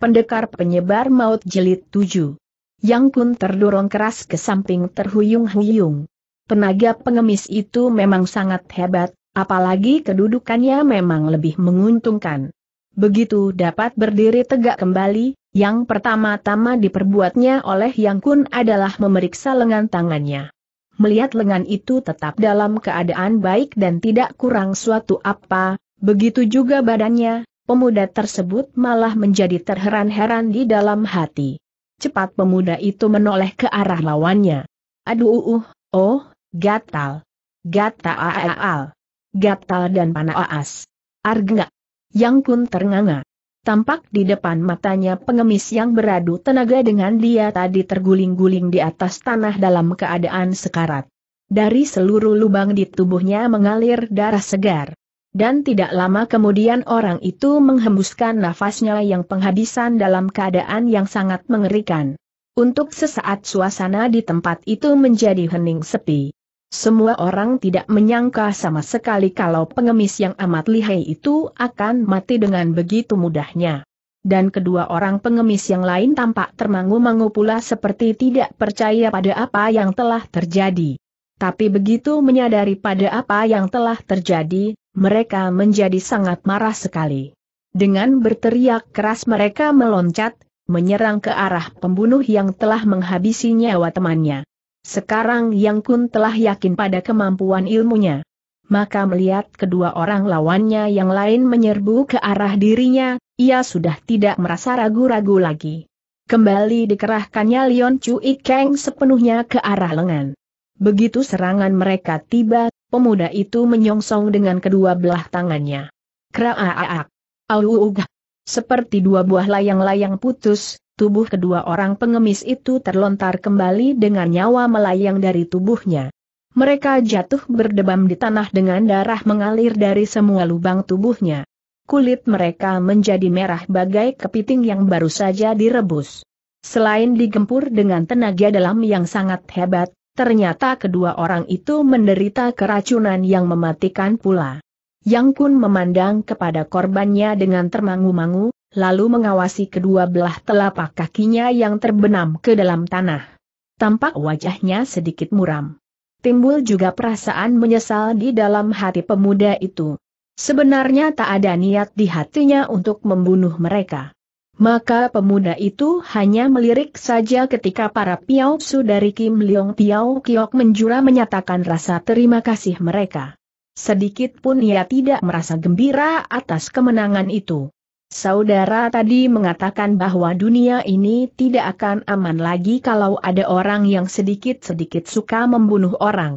Pendekar Penyebar Maut jelit 7. Yang Kun terdorong keras ke samping terhuyung-huyung. Tenaga pengemis itu memang sangat hebat, apalagi kedudukannya memang lebih menguntungkan. Begitu dapat berdiri tegak kembali, yang pertama-tama diperbuatnya oleh Yang Kun adalah memeriksa lengan tangannya. Melihat lengan itu tetap dalam keadaan baik dan tidak kurang suatu apa, begitu juga badannya, pemuda tersebut malah menjadi terheran-heran di dalam hati. Cepat pemuda itu menoleh ke arah lawannya. Aduh, uh, uh oh, gatal. gatal, Gatal dan panas. Arga. Yang kun ternganga. Tampak di depan matanya pengemis yang beradu tenaga dengan dia tadi terguling-guling di atas tanah dalam keadaan sekarat. Dari seluruh lubang di tubuhnya mengalir darah segar dan tidak lama kemudian orang itu menghembuskan nafasnya yang penghabisan dalam keadaan yang sangat mengerikan. Untuk sesaat suasana di tempat itu menjadi hening sepi. Semua orang tidak menyangka sama sekali kalau pengemis yang amat lihai itu akan mati dengan begitu mudahnya. Dan kedua orang pengemis yang lain tampak termangu-mangu pula seperti tidak percaya pada apa yang telah terjadi. Tapi begitu menyadari pada apa yang telah terjadi, mereka menjadi sangat marah sekali. Dengan berteriak keras mereka meloncat, menyerang ke arah pembunuh yang telah menghabisi nyawa temannya. Sekarang Yang Kun telah yakin pada kemampuan ilmunya. Maka melihat kedua orang lawannya yang lain menyerbu ke arah dirinya, ia sudah tidak merasa ragu-ragu lagi. Kembali dikerahkannya Lion Chu Ikeng sepenuhnya ke arah lengan. Begitu serangan mereka tiba, pemuda itu menyongsong dengan kedua belah tangannya. Kraaak! Auuugah! Seperti dua buah layang-layang putus, tubuh kedua orang pengemis itu terlontar kembali dengan nyawa melayang dari tubuhnya. Mereka jatuh berdebam di tanah dengan darah mengalir dari semua lubang tubuhnya. Kulit mereka menjadi merah bagai kepiting yang baru saja direbus. Selain digempur dengan tenaga dalam yang sangat hebat, Ternyata kedua orang itu menderita keracunan yang mematikan pula. Yang Kun memandang kepada korbannya dengan termangu-mangu, lalu mengawasi kedua belah telapak kakinya yang terbenam ke dalam tanah. Tampak wajahnya sedikit muram. Timbul juga perasaan menyesal di dalam hati pemuda itu. Sebenarnya tak ada niat di hatinya untuk membunuh mereka. Maka pemuda itu hanya melirik saja ketika para su dari Kim Leong Tiao Kiok menjura menyatakan rasa terima kasih mereka. Sedikit pun ia tidak merasa gembira atas kemenangan itu. Saudara tadi mengatakan bahwa dunia ini tidak akan aman lagi kalau ada orang yang sedikit-sedikit suka membunuh orang.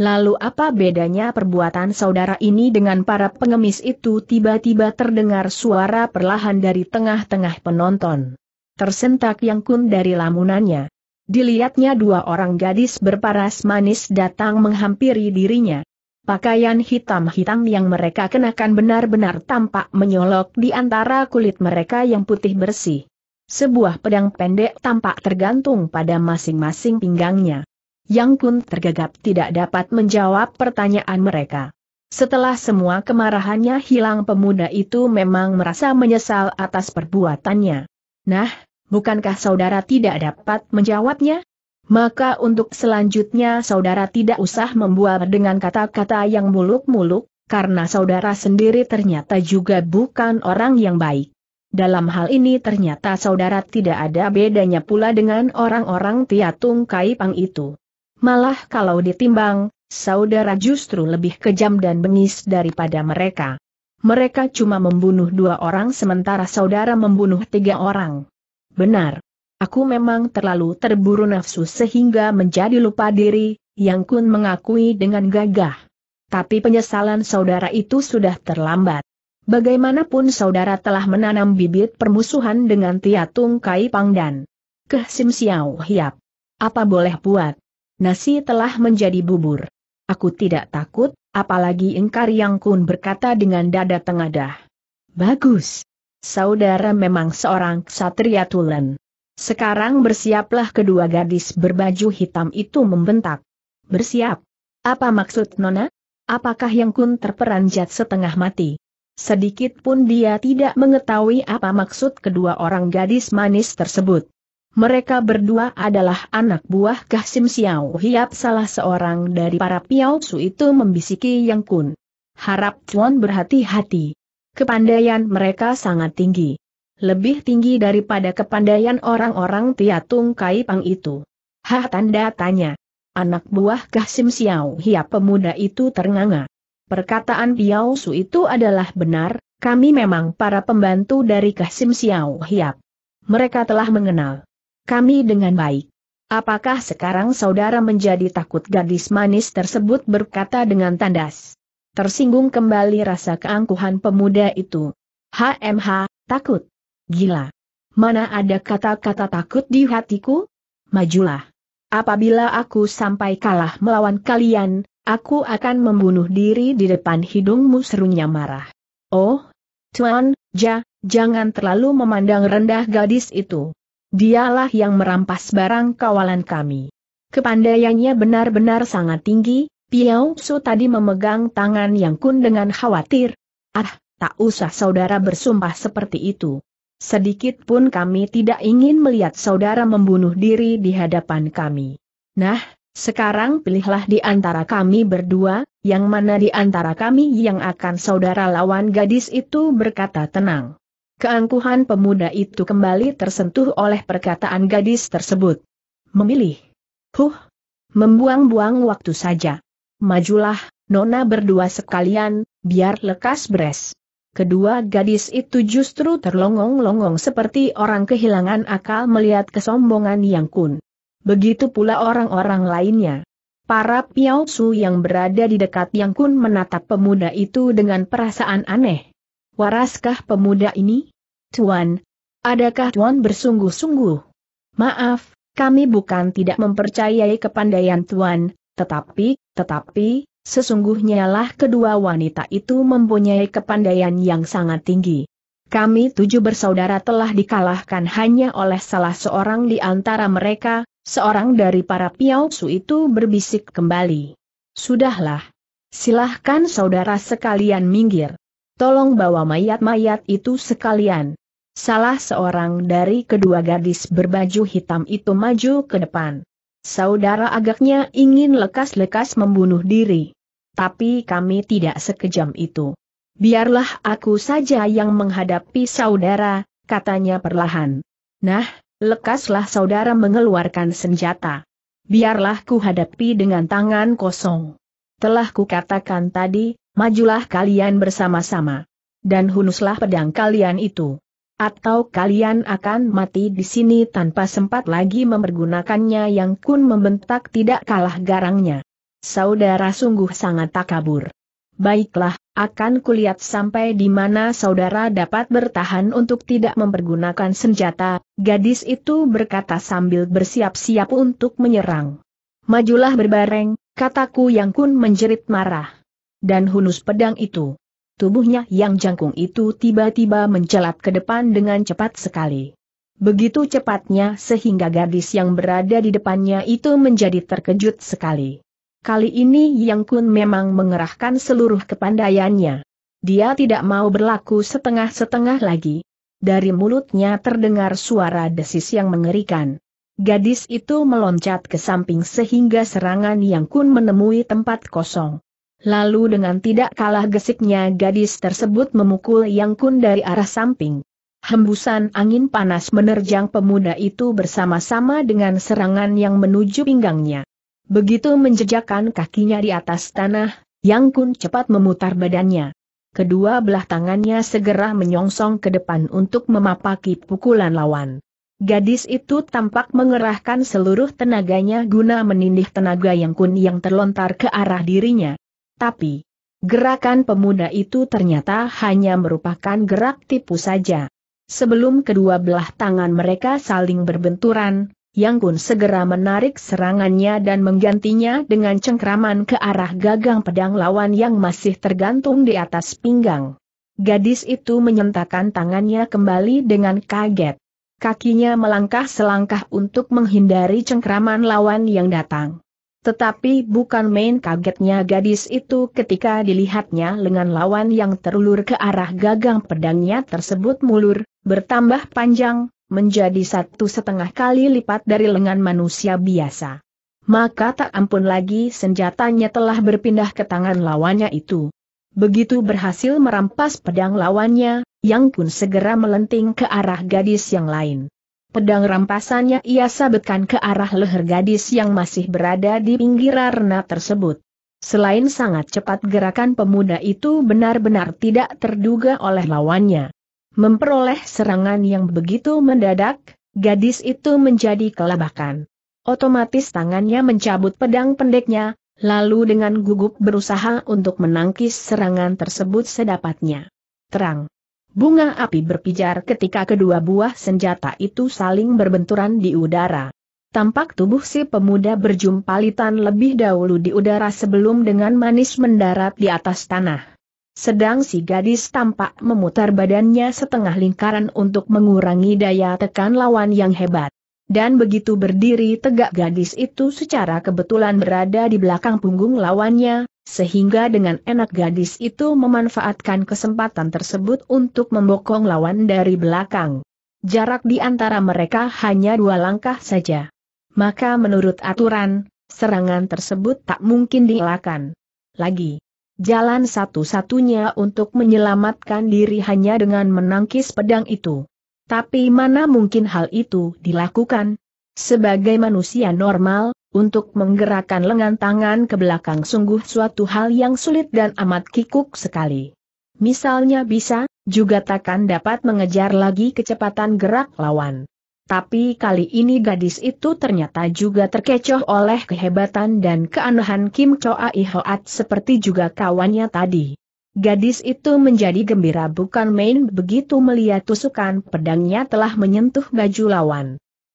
Lalu apa bedanya perbuatan saudara ini dengan para pengemis itu tiba-tiba terdengar suara perlahan dari tengah-tengah penonton. Tersentak yang kun dari lamunannya. Dilihatnya dua orang gadis berparas manis datang menghampiri dirinya. Pakaian hitam-hitam yang mereka kenakan benar-benar tampak menyolok di antara kulit mereka yang putih bersih. Sebuah pedang pendek tampak tergantung pada masing-masing pinggangnya. Yang Kun tergagap tidak dapat menjawab pertanyaan mereka. Setelah semua kemarahannya hilang pemuda itu memang merasa menyesal atas perbuatannya. Nah, bukankah saudara tidak dapat menjawabnya? Maka untuk selanjutnya saudara tidak usah membuat dengan kata-kata yang muluk-muluk, karena saudara sendiri ternyata juga bukan orang yang baik. Dalam hal ini ternyata saudara tidak ada bedanya pula dengan orang-orang Tiatung Kaipang itu. Malah kalau ditimbang, saudara justru lebih kejam dan bengis daripada mereka. Mereka cuma membunuh dua orang sementara saudara membunuh tiga orang. Benar. Aku memang terlalu terburu nafsu sehingga menjadi lupa diri, Yang Kun mengakui dengan gagah. Tapi penyesalan saudara itu sudah terlambat. Bagaimanapun saudara telah menanam bibit permusuhan dengan Tiatung Kai Pangdan. Keh Sim Xiao Hiap. Apa boleh buat, nasi telah menjadi bubur. Aku tidak takut, apalagi Engkar Yang Kun berkata dengan dada tengadah. Bagus. Saudara memang seorang ksatria tulen. Sekarang bersiaplah kedua gadis berbaju hitam itu membentak. Bersiap. Apa maksud Nona? Apakah Yang Kun terperanjat setengah mati? Sedikit pun dia tidak mengetahui apa maksud kedua orang gadis manis tersebut. Mereka berdua adalah anak buah Kahsim Xiao Hiap salah seorang dari para Su itu membisiki Yang Kun. Harap Chuan berhati-hati. Kepandaian mereka sangat tinggi. Lebih tinggi daripada kepandaian orang-orang Tiatung Pang itu. Hah tanda tanya. Anak buah Kahsim Xiao Hiap pemuda itu ternganga. Perkataan Su itu adalah benar, kami memang para pembantu dari Kahsim Xiao Hiap. Mereka telah mengenal kami dengan baik. Apakah sekarang saudara menjadi takut gadis manis tersebut berkata dengan tandas? Tersinggung kembali rasa keangkuhan pemuda itu. HMH, takut. Gila. Mana ada kata-kata takut di hatiku? Majulah. Apabila aku sampai kalah melawan kalian, aku akan membunuh diri di depan hidungmu serunya marah. Oh, Tuan, ja, jangan terlalu memandang rendah gadis itu. Dialah yang merampas barang kawalan kami. Kepandaiannya benar-benar sangat tinggi, Piao Su tadi memegang tangan Yang Kun dengan khawatir. Ah, tak usah saudara bersumpah seperti itu. Sedikit pun kami tidak ingin melihat saudara membunuh diri di hadapan kami. Nah, sekarang pilihlah di antara kami berdua, yang mana di antara kami yang akan saudara lawan gadis itu berkata tenang. Keangkuhan pemuda itu kembali tersentuh oleh perkataan gadis tersebut. Memilih. Huh. Membuang-buang waktu saja. Majulah, Nona berdua sekalian, biar lekas beres. Kedua gadis itu justru terlongong-longong seperti orang kehilangan akal melihat kesombongan yang kun. Begitu pula orang-orang lainnya. Para Su yang berada di dekat yang kun menatap pemuda itu dengan perasaan aneh. Waraskah pemuda ini? Tuan, adakah Tuan bersungguh-sungguh? Maaf, kami bukan tidak mempercayai kepandaian Tuan, tetapi, tetapi, sesungguhnya lah kedua wanita itu mempunyai kepandaian yang sangat tinggi. Kami tujuh bersaudara telah dikalahkan hanya oleh salah seorang di antara mereka, seorang dari para piausu itu berbisik kembali. Sudahlah. Silahkan saudara sekalian minggir. Tolong bawa mayat-mayat itu sekalian. Salah seorang dari kedua gadis berbaju hitam itu maju ke depan. Saudara agaknya ingin lekas-lekas membunuh diri. Tapi kami tidak sekejam itu. Biarlah aku saja yang menghadapi saudara, katanya perlahan. Nah, lekaslah saudara mengeluarkan senjata. Biarlah ku hadapi dengan tangan kosong. Telah kukatakan tadi, majulah kalian bersama-sama. Dan hunuslah pedang kalian itu atau kalian akan mati di sini tanpa sempat lagi mempergunakannya yang kun membentak tidak kalah garangnya. Saudara sungguh sangat takabur. Baiklah, akan kulihat sampai di mana saudara dapat bertahan untuk tidak mempergunakan senjata, gadis itu berkata sambil bersiap-siap untuk menyerang. Majulah berbareng, kataku yang kun menjerit marah. Dan hunus pedang itu. Tubuhnya yang jangkung itu tiba-tiba mencelat ke depan dengan cepat sekali. Begitu cepatnya sehingga gadis yang berada di depannya itu menjadi terkejut sekali. Kali ini Yang Kun memang mengerahkan seluruh kepandaiannya. Dia tidak mau berlaku setengah-setengah lagi. Dari mulutnya terdengar suara desis yang mengerikan. Gadis itu meloncat ke samping sehingga serangan Yang Kun menemui tempat kosong. Lalu dengan tidak kalah gesiknya gadis tersebut memukul Yang Kun dari arah samping. Hembusan angin panas menerjang pemuda itu bersama-sama dengan serangan yang menuju pinggangnya. Begitu menjejakkan kakinya di atas tanah, Yang Kun cepat memutar badannya. Kedua belah tangannya segera menyongsong ke depan untuk memapaki pukulan lawan. Gadis itu tampak mengerahkan seluruh tenaganya guna menindih tenaga Yang Kun yang terlontar ke arah dirinya. Tapi, gerakan pemuda itu ternyata hanya merupakan gerak tipu saja. Sebelum kedua belah tangan mereka saling berbenturan, Yang Kun segera menarik serangannya dan menggantinya dengan cengkraman ke arah gagang pedang lawan yang masih tergantung di atas pinggang. Gadis itu menyentakkan tangannya kembali dengan kaget. Kakinya melangkah selangkah untuk menghindari cengkraman lawan yang datang. Tetapi bukan main kagetnya gadis itu ketika dilihatnya lengan lawan yang terulur ke arah gagang pedangnya tersebut mulur, bertambah panjang, menjadi satu setengah kali lipat dari lengan manusia biasa. Maka tak ampun lagi senjatanya telah berpindah ke tangan lawannya itu. Begitu berhasil merampas pedang lawannya, Yang pun segera melenting ke arah gadis yang lain. Pedang rampasannya ia sabetkan ke arah leher gadis yang masih berada di pinggir arena tersebut. Selain sangat cepat gerakan pemuda itu benar-benar tidak terduga oleh lawannya. Memperoleh serangan yang begitu mendadak, gadis itu menjadi kelabakan. Otomatis tangannya mencabut pedang pendeknya, lalu dengan gugup berusaha untuk menangkis serangan tersebut sedapatnya. Terang, Bunga api berpijar ketika kedua buah senjata itu saling berbenturan di udara. Tampak tubuh si pemuda berjumpalitan lebih dahulu di udara sebelum dengan manis mendarat di atas tanah. Sedang si gadis tampak memutar badannya setengah lingkaran untuk mengurangi daya tekan lawan yang hebat. Dan begitu berdiri tegak gadis itu secara kebetulan berada di belakang punggung lawannya, sehingga dengan enak gadis itu memanfaatkan kesempatan tersebut untuk membokong lawan dari belakang. Jarak di antara mereka hanya dua langkah saja. Maka menurut aturan, serangan tersebut tak mungkin dielakkan. Lagi, jalan satu-satunya untuk menyelamatkan diri hanya dengan menangkis pedang itu. Tapi mana mungkin hal itu dilakukan? Sebagai manusia normal, untuk menggerakkan lengan tangan ke belakang sungguh suatu hal yang sulit dan amat kikuk sekali. Misalnya bisa, juga takkan dapat mengejar lagi kecepatan gerak lawan. Tapi kali ini gadis itu ternyata juga terkecoh oleh kehebatan dan keanehan Kim Choa Ihoat seperti juga kawannya tadi. Gadis itu menjadi gembira bukan main begitu melihat tusukan pedangnya telah menyentuh baju lawan.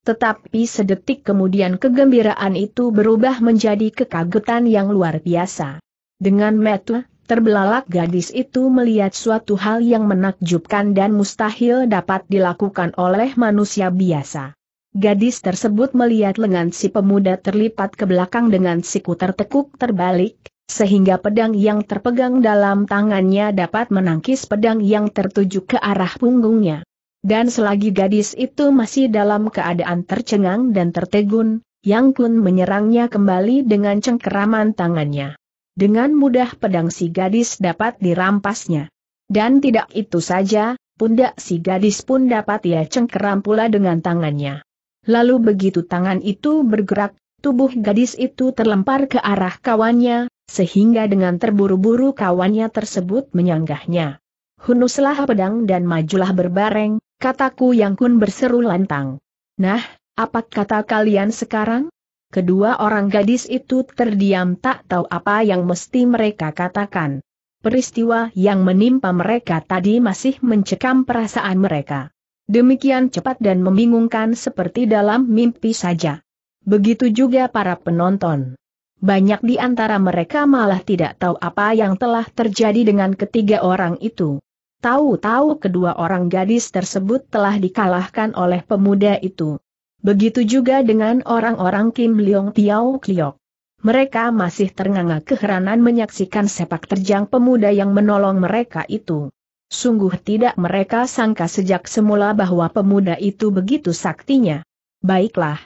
Tetapi sedetik kemudian kegembiraan itu berubah menjadi kekagetan yang luar biasa. Dengan metu, terbelalak gadis itu melihat suatu hal yang menakjubkan dan mustahil dapat dilakukan oleh manusia biasa. Gadis tersebut melihat lengan si pemuda terlipat ke belakang dengan siku tertekuk terbalik, sehingga pedang yang terpegang dalam tangannya dapat menangkis pedang yang tertuju ke arah punggungnya. Dan selagi gadis itu masih dalam keadaan tercengang dan tertegun, Yang Kun menyerangnya kembali dengan cengkeraman tangannya. Dengan mudah pedang si gadis dapat dirampasnya. Dan tidak itu saja, pundak si gadis pun dapat ia cengkeram pula dengan tangannya. Lalu begitu tangan itu bergerak, tubuh gadis itu terlempar ke arah kawannya, sehingga dengan terburu-buru kawannya tersebut menyanggahnya. Hunuslah pedang dan majulah berbareng, Kataku Yang Kun berseru lantang. Nah, apa kata kalian sekarang? Kedua orang gadis itu terdiam tak tahu apa yang mesti mereka katakan. Peristiwa yang menimpa mereka tadi masih mencekam perasaan mereka. Demikian cepat dan membingungkan seperti dalam mimpi saja. Begitu juga para penonton. Banyak di antara mereka malah tidak tahu apa yang telah terjadi dengan ketiga orang itu. Tahu-tahu kedua orang gadis tersebut telah dikalahkan oleh pemuda itu. Begitu juga dengan orang-orang Kim Leong Tiao Kliok. Mereka masih ternganga keheranan menyaksikan sepak terjang pemuda yang menolong mereka itu. Sungguh tidak mereka sangka sejak semula bahwa pemuda itu begitu saktinya. Baiklah.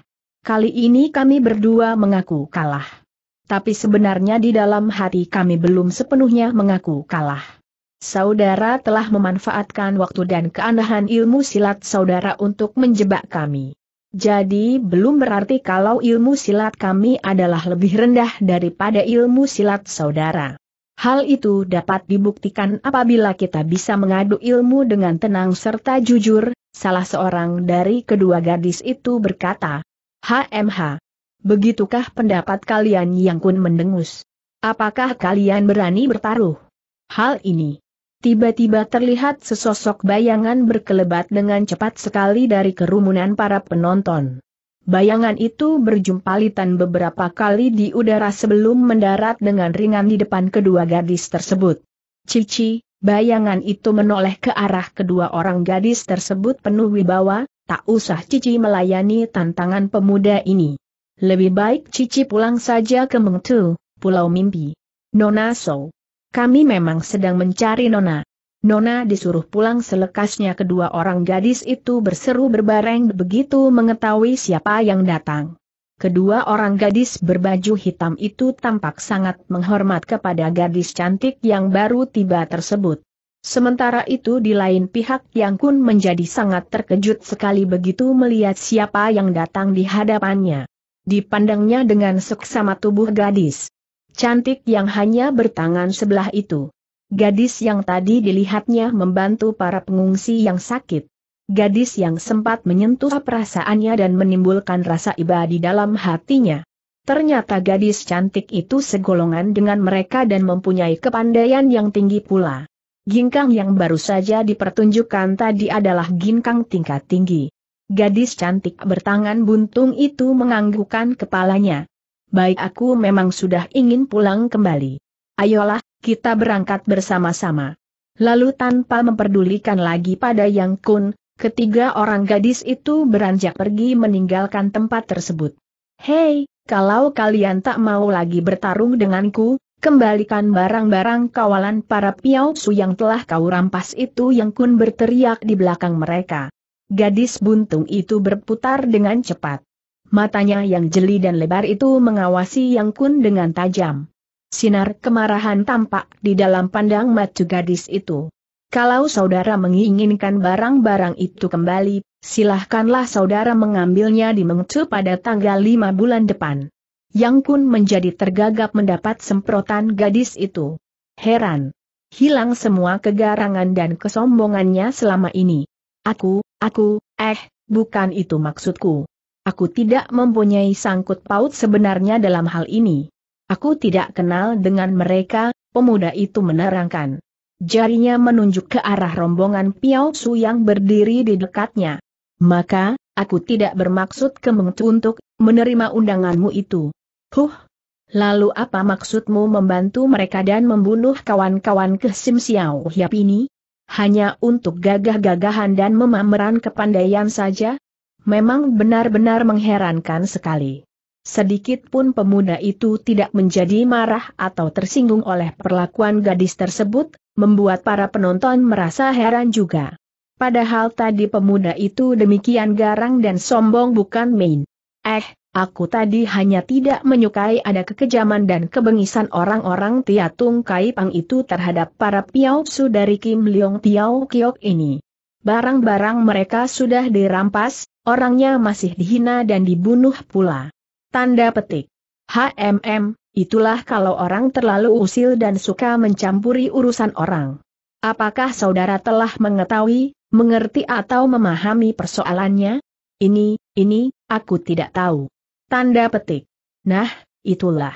Kali ini kami berdua mengaku kalah. Tapi sebenarnya di dalam hati kami belum sepenuhnya mengaku kalah. Saudara telah memanfaatkan waktu dan keanehan ilmu silat saudara untuk menjebak kami. Jadi belum berarti kalau ilmu silat kami adalah lebih rendah daripada ilmu silat saudara. Hal itu dapat dibuktikan apabila kita bisa mengadu ilmu dengan tenang serta jujur, salah seorang dari kedua gadis itu berkata, HMH, begitukah pendapat kalian yang kun mendengus? Apakah kalian berani bertaruh? Hal ini Tiba-tiba terlihat sesosok bayangan berkelebat dengan cepat sekali dari kerumunan para penonton. Bayangan itu berjumpalitan beberapa kali di udara sebelum mendarat dengan ringan di depan kedua gadis tersebut. Cici, bayangan itu menoleh ke arah kedua orang gadis tersebut penuh wibawa, tak usah Cici melayani tantangan pemuda ini. Lebih baik Cici pulang saja ke Mengtu, Pulau Mimpi. Nona Sou kami memang sedang mencari Nona. Nona disuruh pulang selekasnya kedua orang gadis itu berseru berbareng begitu mengetahui siapa yang datang. Kedua orang gadis berbaju hitam itu tampak sangat menghormat kepada gadis cantik yang baru tiba tersebut. Sementara itu di lain pihak Yang Kun menjadi sangat terkejut sekali begitu melihat siapa yang datang di hadapannya. Dipandangnya dengan seksama tubuh gadis. Cantik yang hanya bertangan sebelah itu. Gadis yang tadi dilihatnya membantu para pengungsi yang sakit. Gadis yang sempat menyentuh perasaannya dan menimbulkan rasa iba di dalam hatinya. Ternyata gadis cantik itu segolongan dengan mereka dan mempunyai kepandaian yang tinggi pula. Ginkang yang baru saja dipertunjukkan tadi adalah ginkang tingkat tinggi. Gadis cantik bertangan buntung itu menganggukkan kepalanya baik aku memang sudah ingin pulang kembali. Ayolah, kita berangkat bersama-sama. Lalu tanpa memperdulikan lagi pada Yang Kun, ketiga orang gadis itu beranjak pergi meninggalkan tempat tersebut. Hei, kalau kalian tak mau lagi bertarung denganku, kembalikan barang-barang kawalan para Su yang telah kau rampas itu Yang Kun berteriak di belakang mereka. Gadis buntung itu berputar dengan cepat matanya yang jeli dan lebar itu mengawasi Yang Kun dengan tajam. Sinar kemarahan tampak di dalam pandang mata gadis itu. Kalau saudara menginginkan barang-barang itu kembali, silahkanlah saudara mengambilnya di Mengcu pada tanggal lima bulan depan. Yang Kun menjadi tergagap mendapat semprotan gadis itu. Heran. Hilang semua kegarangan dan kesombongannya selama ini. Aku, aku, eh, bukan itu maksudku. Aku tidak mempunyai sangkut paut sebenarnya dalam hal ini. Aku tidak kenal dengan mereka, pemuda itu menerangkan. Jarinya menunjuk ke arah rombongan Piao Su yang berdiri di dekatnya. Maka, aku tidak bermaksud kemengtu untuk menerima undanganmu itu. Huh, Lalu apa maksudmu membantu mereka dan membunuh kawan-kawan ke Sim Xiao Hiap ini? Hanya untuk gagah-gagahan dan memameran kepandaian saja? Memang benar-benar mengherankan sekali. Sedikit pun pemuda itu tidak menjadi marah atau tersinggung oleh perlakuan gadis tersebut, membuat para penonton merasa heran juga. Padahal tadi pemuda itu demikian garang dan sombong bukan main. Eh, aku tadi hanya tidak menyukai ada kekejaman dan kebengisan orang-orang Tiatung Kaipang itu terhadap para piaopsu dari Kim Leong Tiao Kiok ini. Barang-barang mereka sudah dirampas, orangnya masih dihina dan dibunuh pula. Tanda petik. HMM, itulah kalau orang terlalu usil dan suka mencampuri urusan orang. Apakah saudara telah mengetahui, mengerti atau memahami persoalannya? Ini, ini, aku tidak tahu. Tanda petik. Nah, itulah.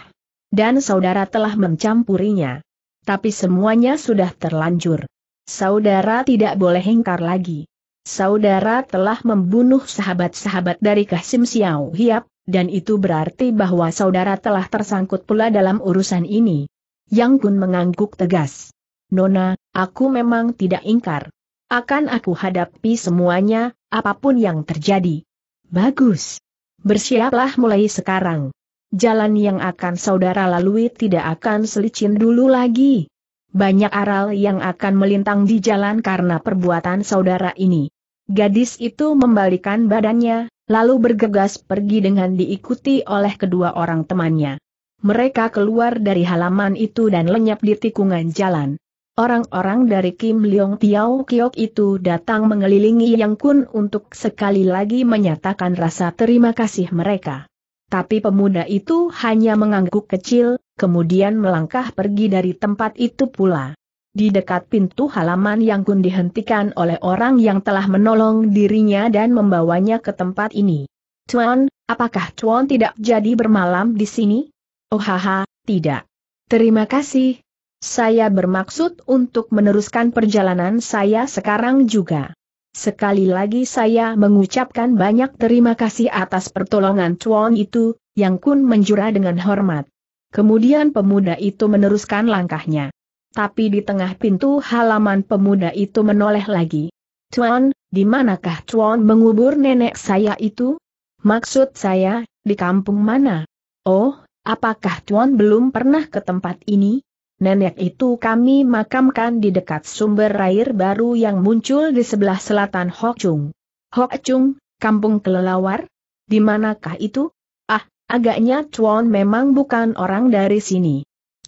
Dan saudara telah mencampurinya. Tapi semuanya sudah terlanjur. Saudara tidak boleh hengkar lagi saudara telah membunuh sahabat-sahabat dari Kasim Xiao Hiap, dan itu berarti bahwa saudara telah tersangkut pula dalam urusan ini. Yang Kun mengangguk tegas. Nona, aku memang tidak ingkar. Akan aku hadapi semuanya, apapun yang terjadi. Bagus. Bersiaplah mulai sekarang. Jalan yang akan saudara lalui tidak akan selicin dulu lagi. Banyak aral yang akan melintang di jalan karena perbuatan saudara ini. Gadis itu membalikan badannya, lalu bergegas pergi dengan diikuti oleh kedua orang temannya. Mereka keluar dari halaman itu dan lenyap di tikungan jalan. Orang-orang dari Kim Leong Tiao Kiok itu datang mengelilingi Yang Kun untuk sekali lagi menyatakan rasa terima kasih mereka. Tapi pemuda itu hanya mengangguk kecil, kemudian melangkah pergi dari tempat itu pula. Di dekat pintu halaman yang kun dihentikan oleh orang yang telah menolong dirinya dan membawanya ke tempat ini. Tuan, apakah Tuan tidak jadi bermalam di sini? Oh haha, tidak. Terima kasih. Saya bermaksud untuk meneruskan perjalanan saya sekarang juga. Sekali lagi saya mengucapkan banyak terima kasih atas pertolongan Tuan itu, yang Kun menjura dengan hormat. Kemudian pemuda itu meneruskan langkahnya tapi di tengah pintu halaman pemuda itu menoleh lagi. Tuan, di manakah Tuan mengubur nenek saya itu? Maksud saya, di kampung mana? Oh, apakah Tuan belum pernah ke tempat ini? Nenek itu kami makamkan di dekat sumber air baru yang muncul di sebelah selatan Hokchung. Hokchung, kampung kelelawar? Di manakah itu? Ah, agaknya Chuan memang bukan orang dari sini.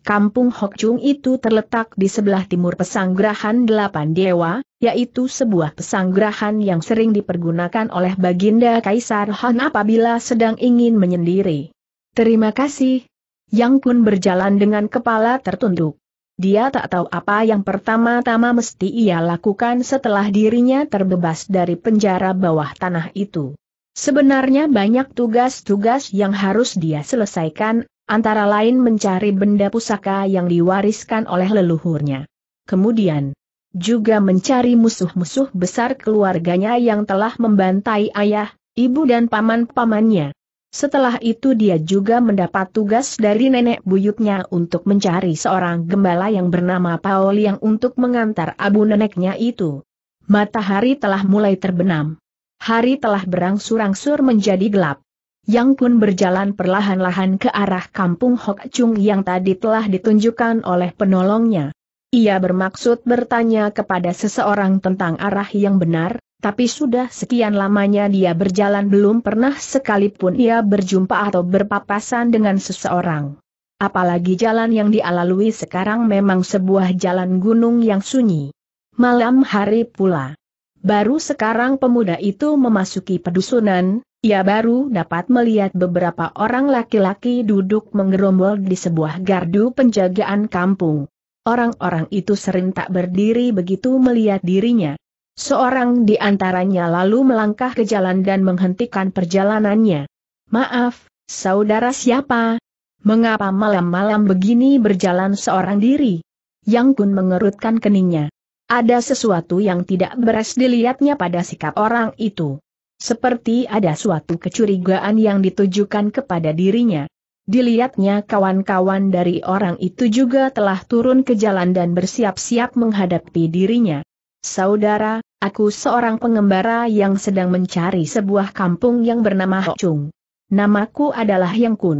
Kampung Hokchung itu terletak di sebelah timur pesanggrahan Delapan Dewa, yaitu sebuah pesanggrahan yang sering dipergunakan oleh Baginda Kaisar Han apabila sedang ingin menyendiri. Terima kasih. Yang Kun berjalan dengan kepala tertunduk. Dia tak tahu apa yang pertama-tama mesti ia lakukan setelah dirinya terbebas dari penjara bawah tanah itu. Sebenarnya banyak tugas-tugas yang harus dia selesaikan, antara lain mencari benda pusaka yang diwariskan oleh leluhurnya. Kemudian, juga mencari musuh-musuh besar keluarganya yang telah membantai ayah, ibu dan paman-pamannya. Setelah itu dia juga mendapat tugas dari nenek buyutnya untuk mencari seorang gembala yang bernama Paul yang untuk mengantar abu neneknya itu. Matahari telah mulai terbenam. Hari telah berangsur-angsur menjadi gelap yang pun berjalan perlahan-lahan ke arah kampung Hok Chung yang tadi telah ditunjukkan oleh penolongnya. Ia bermaksud bertanya kepada seseorang tentang arah yang benar, tapi sudah sekian lamanya dia berjalan belum pernah sekalipun ia berjumpa atau berpapasan dengan seseorang. Apalagi jalan yang dialalui sekarang memang sebuah jalan gunung yang sunyi. Malam hari pula, Baru sekarang pemuda itu memasuki pedusunan, ia baru dapat melihat beberapa orang laki-laki duduk menggerombol di sebuah gardu penjagaan kampung. Orang-orang itu sering tak berdiri begitu melihat dirinya. Seorang di antaranya lalu melangkah ke jalan dan menghentikan perjalanannya. Maaf, saudara siapa? Mengapa malam-malam begini berjalan seorang diri? Yang Kun mengerutkan keningnya. Ada sesuatu yang tidak beres dilihatnya pada sikap orang itu. Seperti ada suatu kecurigaan yang ditujukan kepada dirinya. Dilihatnya kawan-kawan dari orang itu juga telah turun ke jalan dan bersiap-siap menghadapi dirinya. Saudara, aku seorang pengembara yang sedang mencari sebuah kampung yang bernama Hokchung. Namaku adalah Yang Kun.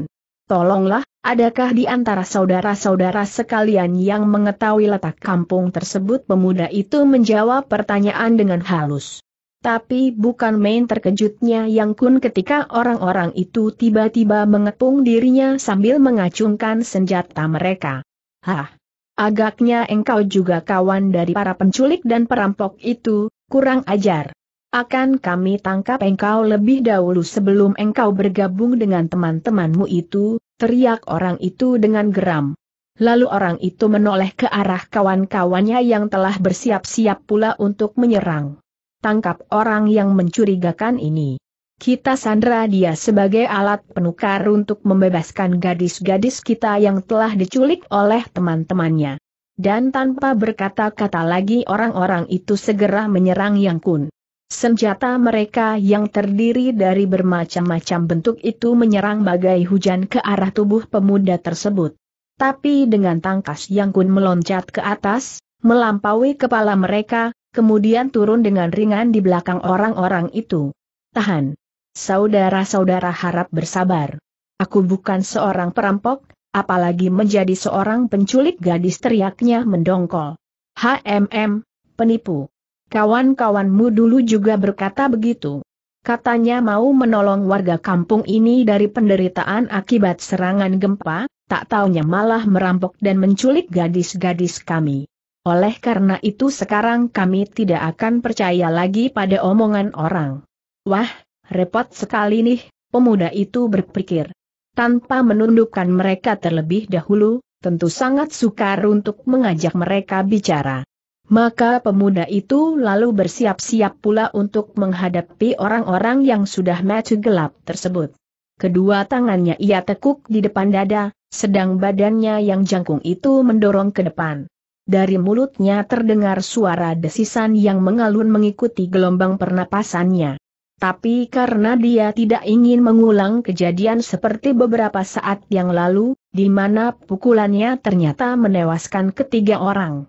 Tolonglah, Adakah di antara saudara-saudara sekalian yang mengetahui letak kampung tersebut? Pemuda itu menjawab pertanyaan dengan halus. Tapi bukan main terkejutnya Yang Kun ketika orang-orang itu tiba-tiba mengepung dirinya sambil mengacungkan senjata mereka. Hah! Agaknya engkau juga kawan dari para penculik dan perampok itu, kurang ajar. Akan kami tangkap engkau lebih dahulu sebelum engkau bergabung dengan teman-temanmu itu, teriak orang itu dengan geram. Lalu orang itu menoleh ke arah kawan-kawannya yang telah bersiap-siap pula untuk menyerang. Tangkap orang yang mencurigakan ini. Kita sandra dia sebagai alat penukar untuk membebaskan gadis-gadis kita yang telah diculik oleh teman-temannya. Dan tanpa berkata-kata lagi orang-orang itu segera menyerang Yang Kun. Senjata mereka yang terdiri dari bermacam-macam bentuk itu menyerang bagai hujan ke arah tubuh pemuda tersebut. Tapi dengan tangkas yang kun meloncat ke atas, melampaui kepala mereka, kemudian turun dengan ringan di belakang orang-orang itu. Tahan. Saudara-saudara harap bersabar. Aku bukan seorang perampok, apalagi menjadi seorang penculik gadis teriaknya mendongkol. HMM, penipu. Kawan-kawanmu dulu juga berkata begitu. Katanya mau menolong warga kampung ini dari penderitaan akibat serangan gempa, tak taunya malah merampok dan menculik gadis-gadis kami. Oleh karena itu sekarang kami tidak akan percaya lagi pada omongan orang. Wah, repot sekali nih, pemuda itu berpikir. Tanpa menundukkan mereka terlebih dahulu, tentu sangat sukar untuk mengajak mereka bicara. Maka pemuda itu lalu bersiap-siap pula untuk menghadapi orang-orang yang sudah maju gelap tersebut. Kedua tangannya ia tekuk di depan dada, sedang badannya yang jangkung itu mendorong ke depan. Dari mulutnya terdengar suara desisan yang mengalun mengikuti gelombang pernapasannya. Tapi karena dia tidak ingin mengulang kejadian seperti beberapa saat yang lalu, di mana pukulannya ternyata menewaskan ketiga orang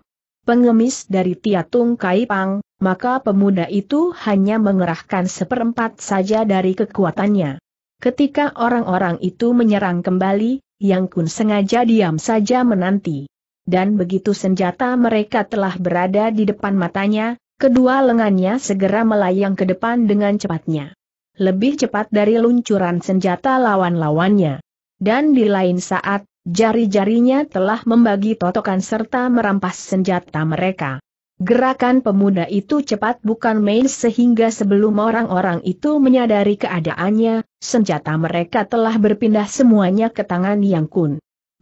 pengemis dari Tiatung Kaipang, maka pemuda itu hanya mengerahkan seperempat saja dari kekuatannya. Ketika orang-orang itu menyerang kembali, Yang Kun sengaja diam saja menanti. Dan begitu senjata mereka telah berada di depan matanya, kedua lengannya segera melayang ke depan dengan cepatnya. Lebih cepat dari luncuran senjata lawan-lawannya. Dan di lain saat, Jari-jarinya telah membagi totokan serta merampas senjata mereka. Gerakan pemuda itu cepat bukan main sehingga sebelum orang-orang itu menyadari keadaannya, senjata mereka telah berpindah semuanya ke tangan Yang Kun.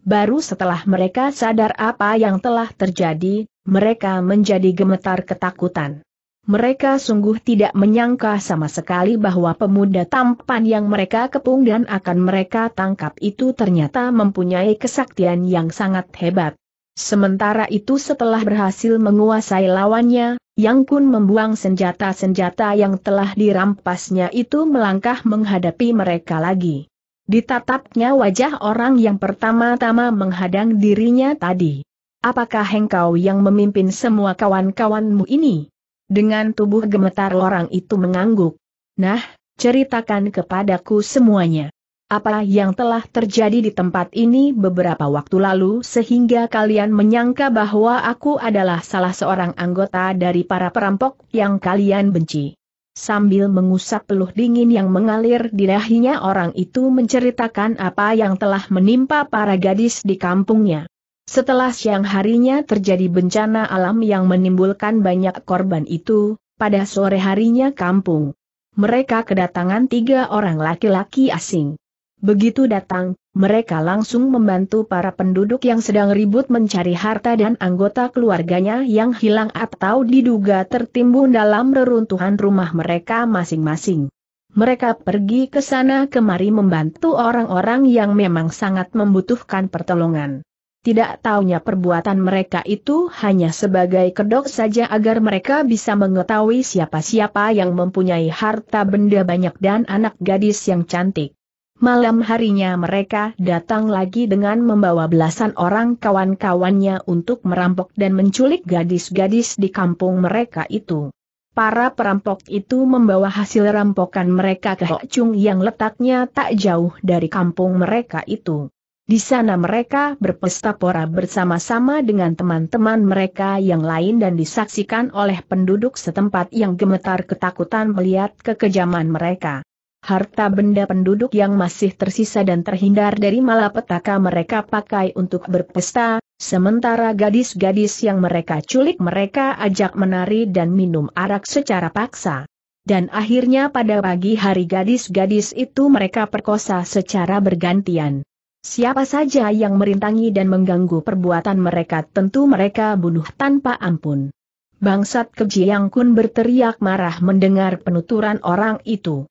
Baru setelah mereka sadar apa yang telah terjadi, mereka menjadi gemetar ketakutan. Mereka sungguh tidak menyangka sama sekali bahwa pemuda tampan yang mereka kepung dan akan mereka tangkap itu ternyata mempunyai kesaktian yang sangat hebat. Sementara itu setelah berhasil menguasai lawannya, Yang Kun membuang senjata-senjata yang telah dirampasnya itu melangkah menghadapi mereka lagi. Ditatapnya wajah orang yang pertama-tama menghadang dirinya tadi. Apakah engkau yang memimpin semua kawan-kawanmu ini? Dengan tubuh gemetar orang itu mengangguk. Nah, ceritakan kepadaku semuanya. Apa yang telah terjadi di tempat ini beberapa waktu lalu sehingga kalian menyangka bahwa aku adalah salah seorang anggota dari para perampok yang kalian benci. Sambil mengusap peluh dingin yang mengalir di dahinya orang itu menceritakan apa yang telah menimpa para gadis di kampungnya. Setelah siang harinya terjadi bencana alam yang menimbulkan banyak korban itu, pada sore harinya kampung. Mereka kedatangan tiga orang laki-laki asing. Begitu datang, mereka langsung membantu para penduduk yang sedang ribut mencari harta dan anggota keluarganya yang hilang atau diduga tertimbun dalam reruntuhan rumah mereka masing-masing. Mereka pergi ke sana kemari membantu orang-orang yang memang sangat membutuhkan pertolongan. Tidak taunya perbuatan mereka itu hanya sebagai kedok saja agar mereka bisa mengetahui siapa-siapa yang mempunyai harta benda banyak dan anak gadis yang cantik. Malam harinya mereka datang lagi dengan membawa belasan orang kawan-kawannya untuk merampok dan menculik gadis-gadis di kampung mereka itu. Para perampok itu membawa hasil rampokan mereka ke Hok yang letaknya tak jauh dari kampung mereka itu. Di sana mereka berpesta pora bersama-sama dengan teman-teman mereka yang lain dan disaksikan oleh penduduk setempat yang gemetar ketakutan melihat kekejaman mereka. Harta benda penduduk yang masih tersisa dan terhindar dari malapetaka mereka pakai untuk berpesta, sementara gadis-gadis yang mereka culik mereka ajak menari dan minum arak secara paksa. Dan akhirnya pada pagi hari gadis-gadis itu mereka perkosa secara bergantian. Siapa saja yang merintangi dan mengganggu perbuatan mereka tentu mereka bunuh tanpa ampun. Bangsat keji yang kun berteriak marah mendengar penuturan orang itu.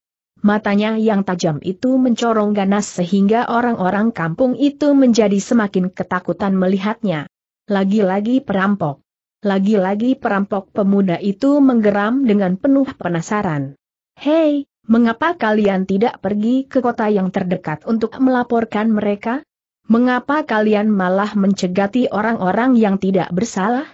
Matanya yang tajam itu mencorong ganas sehingga orang-orang kampung itu menjadi semakin ketakutan melihatnya. Lagi-lagi perampok. Lagi-lagi perampok pemuda itu menggeram dengan penuh penasaran. Hei, Mengapa kalian tidak pergi ke kota yang terdekat untuk melaporkan mereka? Mengapa kalian malah mencegati orang-orang yang tidak bersalah?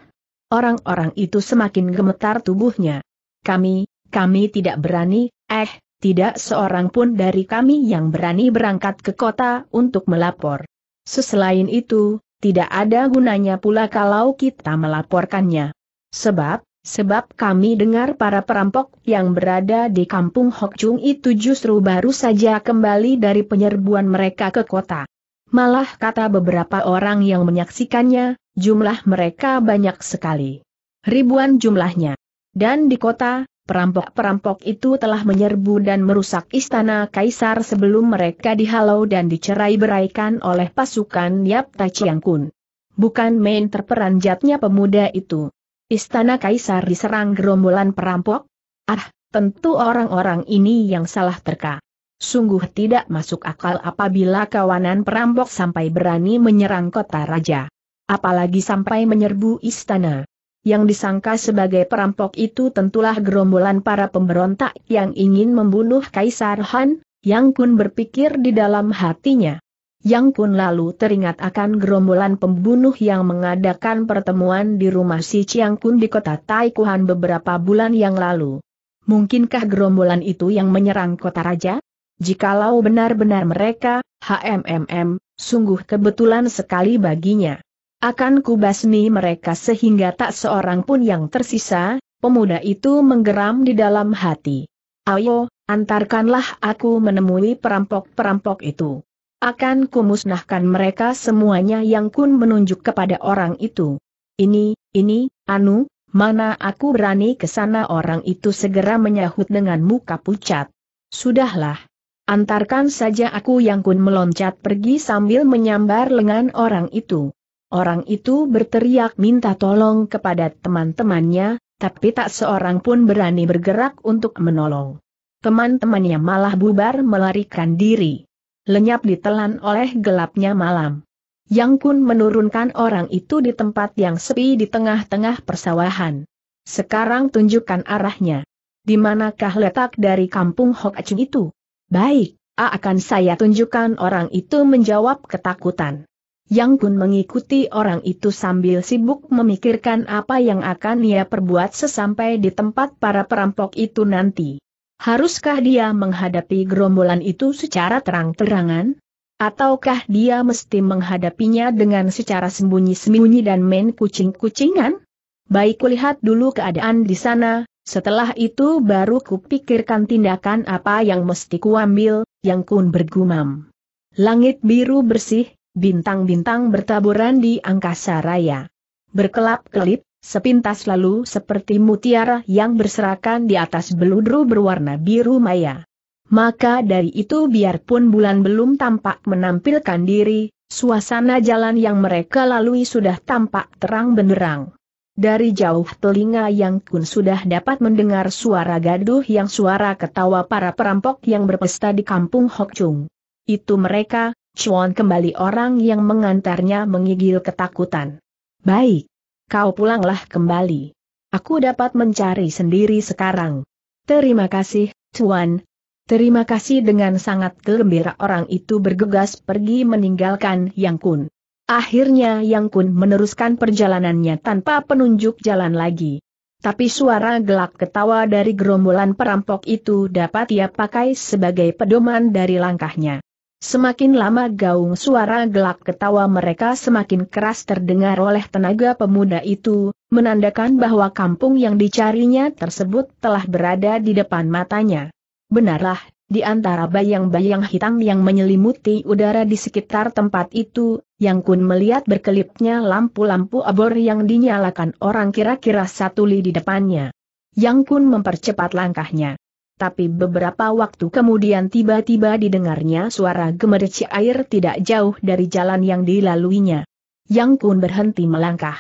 Orang-orang itu semakin gemetar tubuhnya. Kami, kami tidak berani, eh, tidak seorang pun dari kami yang berani berangkat ke kota untuk melapor. Seselain itu, tidak ada gunanya pula kalau kita melaporkannya. Sebab, Sebab kami dengar para perampok yang berada di kampung Hokchung itu justru baru saja kembali dari penyerbuan mereka ke kota. Malah kata beberapa orang yang menyaksikannya, jumlah mereka banyak sekali. Ribuan jumlahnya. Dan di kota, perampok-perampok itu telah menyerbu dan merusak istana kaisar sebelum mereka dihalau dan dicerai-beraikan oleh pasukan Yap Chiang Kun. Bukan main terperanjatnya pemuda itu. Istana Kaisar diserang gerombolan perampok? Ah, tentu orang-orang ini yang salah terka. Sungguh tidak masuk akal apabila kawanan perampok sampai berani menyerang kota raja. Apalagi sampai menyerbu istana. Yang disangka sebagai perampok itu tentulah gerombolan para pemberontak yang ingin membunuh Kaisar Han, Yang pun berpikir di dalam hatinya. Yang pun lalu teringat akan gerombolan pembunuh yang mengadakan pertemuan di rumah si Chiang Kun di kota Taikuhan beberapa bulan yang lalu. Mungkinkah gerombolan itu yang menyerang kota raja? Jikalau benar-benar mereka, HMMM, sungguh kebetulan sekali baginya. Akan kubasmi mereka sehingga tak seorang pun yang tersisa, pemuda itu menggeram di dalam hati. Ayo, antarkanlah aku menemui perampok-perampok itu. Akan kumusnahkan mereka semuanya yang kun menunjuk kepada orang itu. Ini, ini, Anu, mana aku berani ke sana orang itu segera menyahut dengan muka pucat. Sudahlah. Antarkan saja aku yang kun meloncat pergi sambil menyambar lengan orang itu. Orang itu berteriak minta tolong kepada teman-temannya, tapi tak seorang pun berani bergerak untuk menolong. Teman-temannya malah bubar melarikan diri lenyap ditelan oleh gelapnya malam. Yang Kun menurunkan orang itu di tempat yang sepi di tengah-tengah persawahan. Sekarang tunjukkan arahnya. Di manakah letak dari kampung Hok Acung itu? Baik, A akan saya tunjukkan orang itu menjawab ketakutan. Yang Kun mengikuti orang itu sambil sibuk memikirkan apa yang akan ia perbuat sesampai di tempat para perampok itu nanti. Haruskah dia menghadapi gerombolan itu secara terang-terangan? Ataukah dia mesti menghadapinya dengan secara sembunyi-sembunyi dan main kucing-kucingan? Baik kulihat dulu keadaan di sana, setelah itu baru kupikirkan tindakan apa yang mesti kuambil, yang kun bergumam. Langit biru bersih, bintang-bintang bertaburan di angkasa raya. Berkelap-kelip, Sepintas lalu seperti mutiara yang berserakan di atas beludru berwarna biru maya. Maka dari itu biarpun bulan belum tampak menampilkan diri, suasana jalan yang mereka lalui sudah tampak terang benderang. Dari jauh telinga yang kun sudah dapat mendengar suara gaduh yang suara ketawa para perampok yang berpesta di kampung Hokchung. Itu mereka, Chuan kembali orang yang mengantarnya mengigil ketakutan. Baik, Kau pulanglah kembali. Aku dapat mencari sendiri sekarang. Terima kasih, Tuan. Terima kasih dengan sangat gembira orang itu bergegas pergi meninggalkan Yang Kun. Akhirnya Yang Kun meneruskan perjalanannya tanpa penunjuk jalan lagi. Tapi suara gelak ketawa dari gerombolan perampok itu dapat ia pakai sebagai pedoman dari langkahnya. Semakin lama gaung suara gelak ketawa mereka semakin keras terdengar oleh tenaga pemuda itu, menandakan bahwa kampung yang dicarinya tersebut telah berada di depan matanya. Benarlah, di antara bayang-bayang hitam yang menyelimuti udara di sekitar tempat itu, Yang Kun melihat berkelipnya lampu-lampu abor yang dinyalakan orang kira-kira satu li di depannya. Yang Kun mempercepat langkahnya tapi beberapa waktu kemudian tiba-tiba didengarnya suara gemericik air tidak jauh dari jalan yang dilaluinya. Yang Kun berhenti melangkah.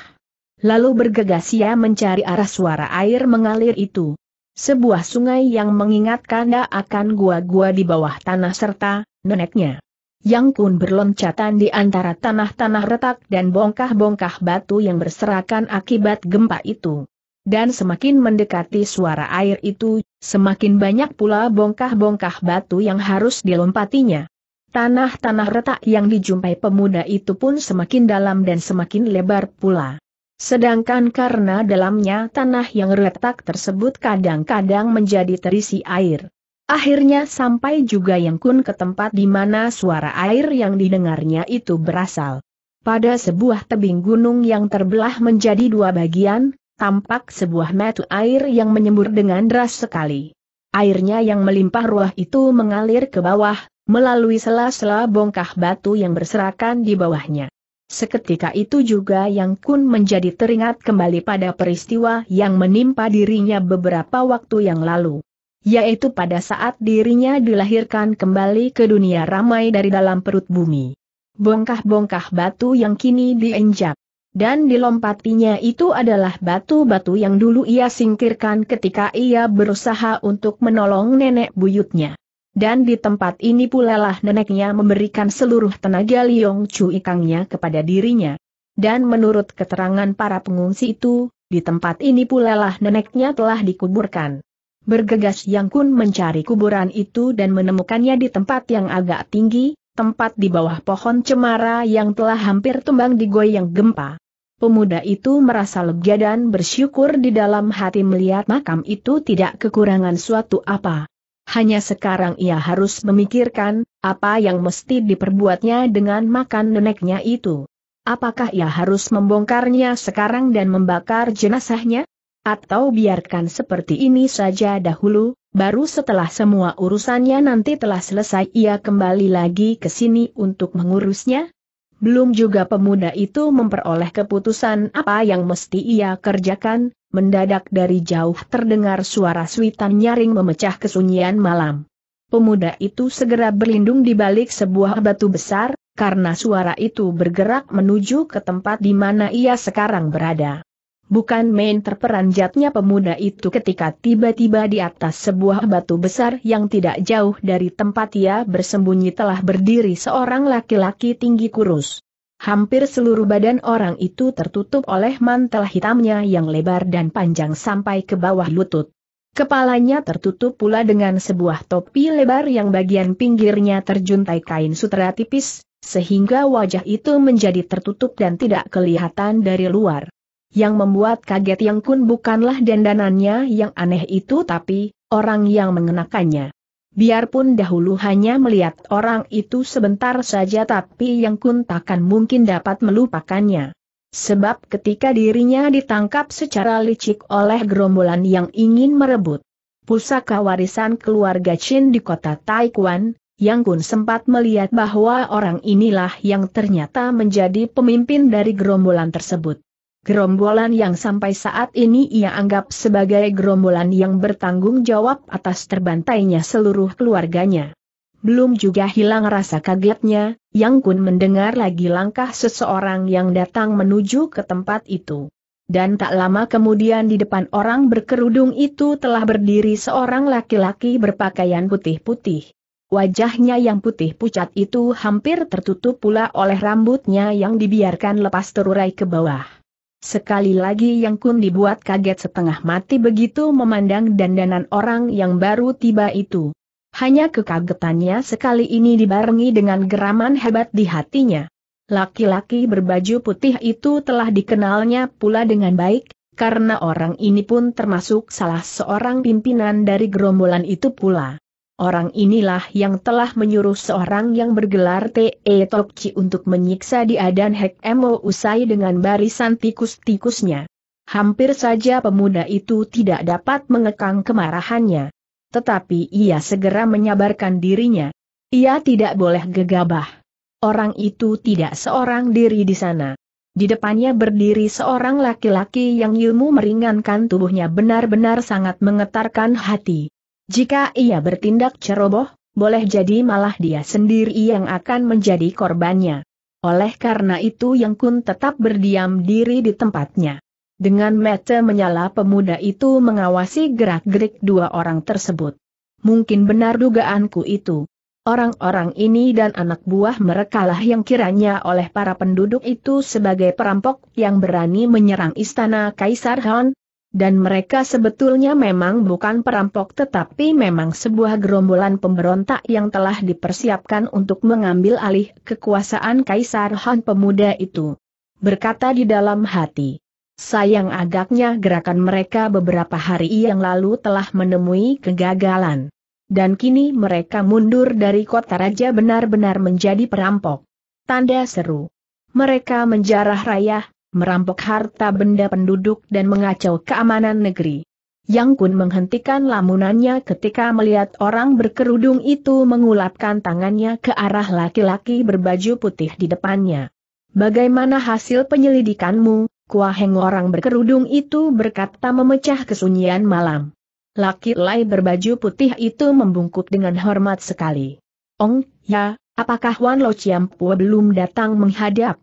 Lalu bergegas ia mencari arah suara air mengalir itu. Sebuah sungai yang mengingatkan akan gua-gua di bawah tanah serta neneknya. Yang Kun berloncatan di antara tanah-tanah retak dan bongkah-bongkah batu yang berserakan akibat gempa itu. Dan semakin mendekati suara air itu, Semakin banyak pula bongkah-bongkah batu yang harus dilompatinya. Tanah-tanah retak yang dijumpai pemuda itu pun semakin dalam dan semakin lebar pula. Sedangkan karena dalamnya tanah yang retak tersebut kadang-kadang menjadi terisi air. Akhirnya sampai juga yang kun ke tempat di mana suara air yang didengarnya itu berasal. Pada sebuah tebing gunung yang terbelah menjadi dua bagian, tampak sebuah metu air yang menyembur dengan deras sekali. Airnya yang melimpah ruah itu mengalir ke bawah, melalui sela-sela bongkah batu yang berserakan di bawahnya. Seketika itu juga Yang Kun menjadi teringat kembali pada peristiwa yang menimpa dirinya beberapa waktu yang lalu. Yaitu pada saat dirinya dilahirkan kembali ke dunia ramai dari dalam perut bumi. Bongkah-bongkah batu yang kini diinjak dan dilompatinya itu adalah batu-batu yang dulu ia singkirkan ketika ia berusaha untuk menolong nenek buyutnya. Dan di tempat ini pula lah neneknya memberikan seluruh tenaga Liong Chu Ikangnya kepada dirinya. Dan menurut keterangan para pengungsi itu, di tempat ini pula lah neneknya telah dikuburkan. Bergegas Yang Kun mencari kuburan itu dan menemukannya di tempat yang agak tinggi, tempat di bawah pohon cemara yang telah hampir tumbang di digoyang gempa. Pemuda itu merasa lega dan bersyukur di dalam hati melihat makam itu tidak kekurangan suatu apa. Hanya sekarang ia harus memikirkan, apa yang mesti diperbuatnya dengan makan neneknya itu. Apakah ia harus membongkarnya sekarang dan membakar jenazahnya? Atau biarkan seperti ini saja dahulu? Baru setelah semua urusannya nanti telah selesai ia kembali lagi ke sini untuk mengurusnya? Belum juga pemuda itu memperoleh keputusan apa yang mesti ia kerjakan, mendadak dari jauh terdengar suara suitan nyaring memecah kesunyian malam. Pemuda itu segera berlindung di balik sebuah batu besar, karena suara itu bergerak menuju ke tempat di mana ia sekarang berada. Bukan main terperanjatnya pemuda itu ketika tiba-tiba di atas sebuah batu besar yang tidak jauh dari tempat ia bersembunyi telah berdiri seorang laki-laki tinggi kurus. Hampir seluruh badan orang itu tertutup oleh mantel hitamnya yang lebar dan panjang sampai ke bawah lutut. Kepalanya tertutup pula dengan sebuah topi lebar yang bagian pinggirnya terjuntai kain sutra tipis, sehingga wajah itu menjadi tertutup dan tidak kelihatan dari luar. Yang membuat kaget Yang Kun bukanlah dandanannya yang aneh itu tapi, orang yang mengenakannya. Biarpun dahulu hanya melihat orang itu sebentar saja tapi Yang Kun takkan mungkin dapat melupakannya. Sebab ketika dirinya ditangkap secara licik oleh gerombolan yang ingin merebut pusaka warisan keluarga Chin di kota Taikuan, Yang Kun sempat melihat bahwa orang inilah yang ternyata menjadi pemimpin dari gerombolan tersebut. Gerombolan yang sampai saat ini ia anggap sebagai gerombolan yang bertanggung jawab atas terbantainya seluruh keluarganya. Belum juga hilang rasa kagetnya, Yang Kun mendengar lagi langkah seseorang yang datang menuju ke tempat itu. Dan tak lama kemudian di depan orang berkerudung itu telah berdiri seorang laki-laki berpakaian putih-putih. Wajahnya yang putih pucat itu hampir tertutup pula oleh rambutnya yang dibiarkan lepas terurai ke bawah. Sekali lagi Yang Kun dibuat kaget setengah mati begitu memandang dandanan orang yang baru tiba itu. Hanya kekagetannya sekali ini dibarengi dengan geraman hebat di hatinya. Laki-laki berbaju putih itu telah dikenalnya pula dengan baik, karena orang ini pun termasuk salah seorang pimpinan dari gerombolan itu pula. Orang inilah yang telah menyuruh seorang yang bergelar T.E. Tokci untuk menyiksa dia dan Hek Emo usai dengan barisan tikus-tikusnya. Hampir saja pemuda itu tidak dapat mengekang kemarahannya. Tetapi ia segera menyabarkan dirinya. Ia tidak boleh gegabah. Orang itu tidak seorang diri di sana. Di depannya berdiri seorang laki-laki yang ilmu meringankan tubuhnya benar-benar sangat mengetarkan hati. Jika ia bertindak ceroboh, boleh jadi malah dia sendiri yang akan menjadi korbannya. Oleh karena itu Yang Kun tetap berdiam diri di tempatnya. Dengan mata menyala pemuda itu mengawasi gerak-gerik dua orang tersebut. Mungkin benar dugaanku itu. Orang-orang ini dan anak buah merekalah yang kiranya oleh para penduduk itu sebagai perampok yang berani menyerang istana Kaisar Han, dan mereka sebetulnya memang bukan perampok tetapi memang sebuah gerombolan pemberontak yang telah dipersiapkan untuk mengambil alih kekuasaan Kaisar Han pemuda itu. Berkata di dalam hati. Sayang agaknya gerakan mereka beberapa hari yang lalu telah menemui kegagalan. Dan kini mereka mundur dari kota raja benar-benar menjadi perampok. Tanda seru. Mereka menjarah raya, merampok harta benda penduduk dan mengacau keamanan negeri. Yang Kun menghentikan lamunannya ketika melihat orang berkerudung itu mengulapkan tangannya ke arah laki-laki berbaju putih di depannya. Bagaimana hasil penyelidikanmu, Kuaheng orang berkerudung itu berkata memecah kesunyian malam. Laki-laki berbaju putih itu membungkuk dengan hormat sekali. Ong, ya, apakah Wan Lo Chiam Pua belum datang menghadap?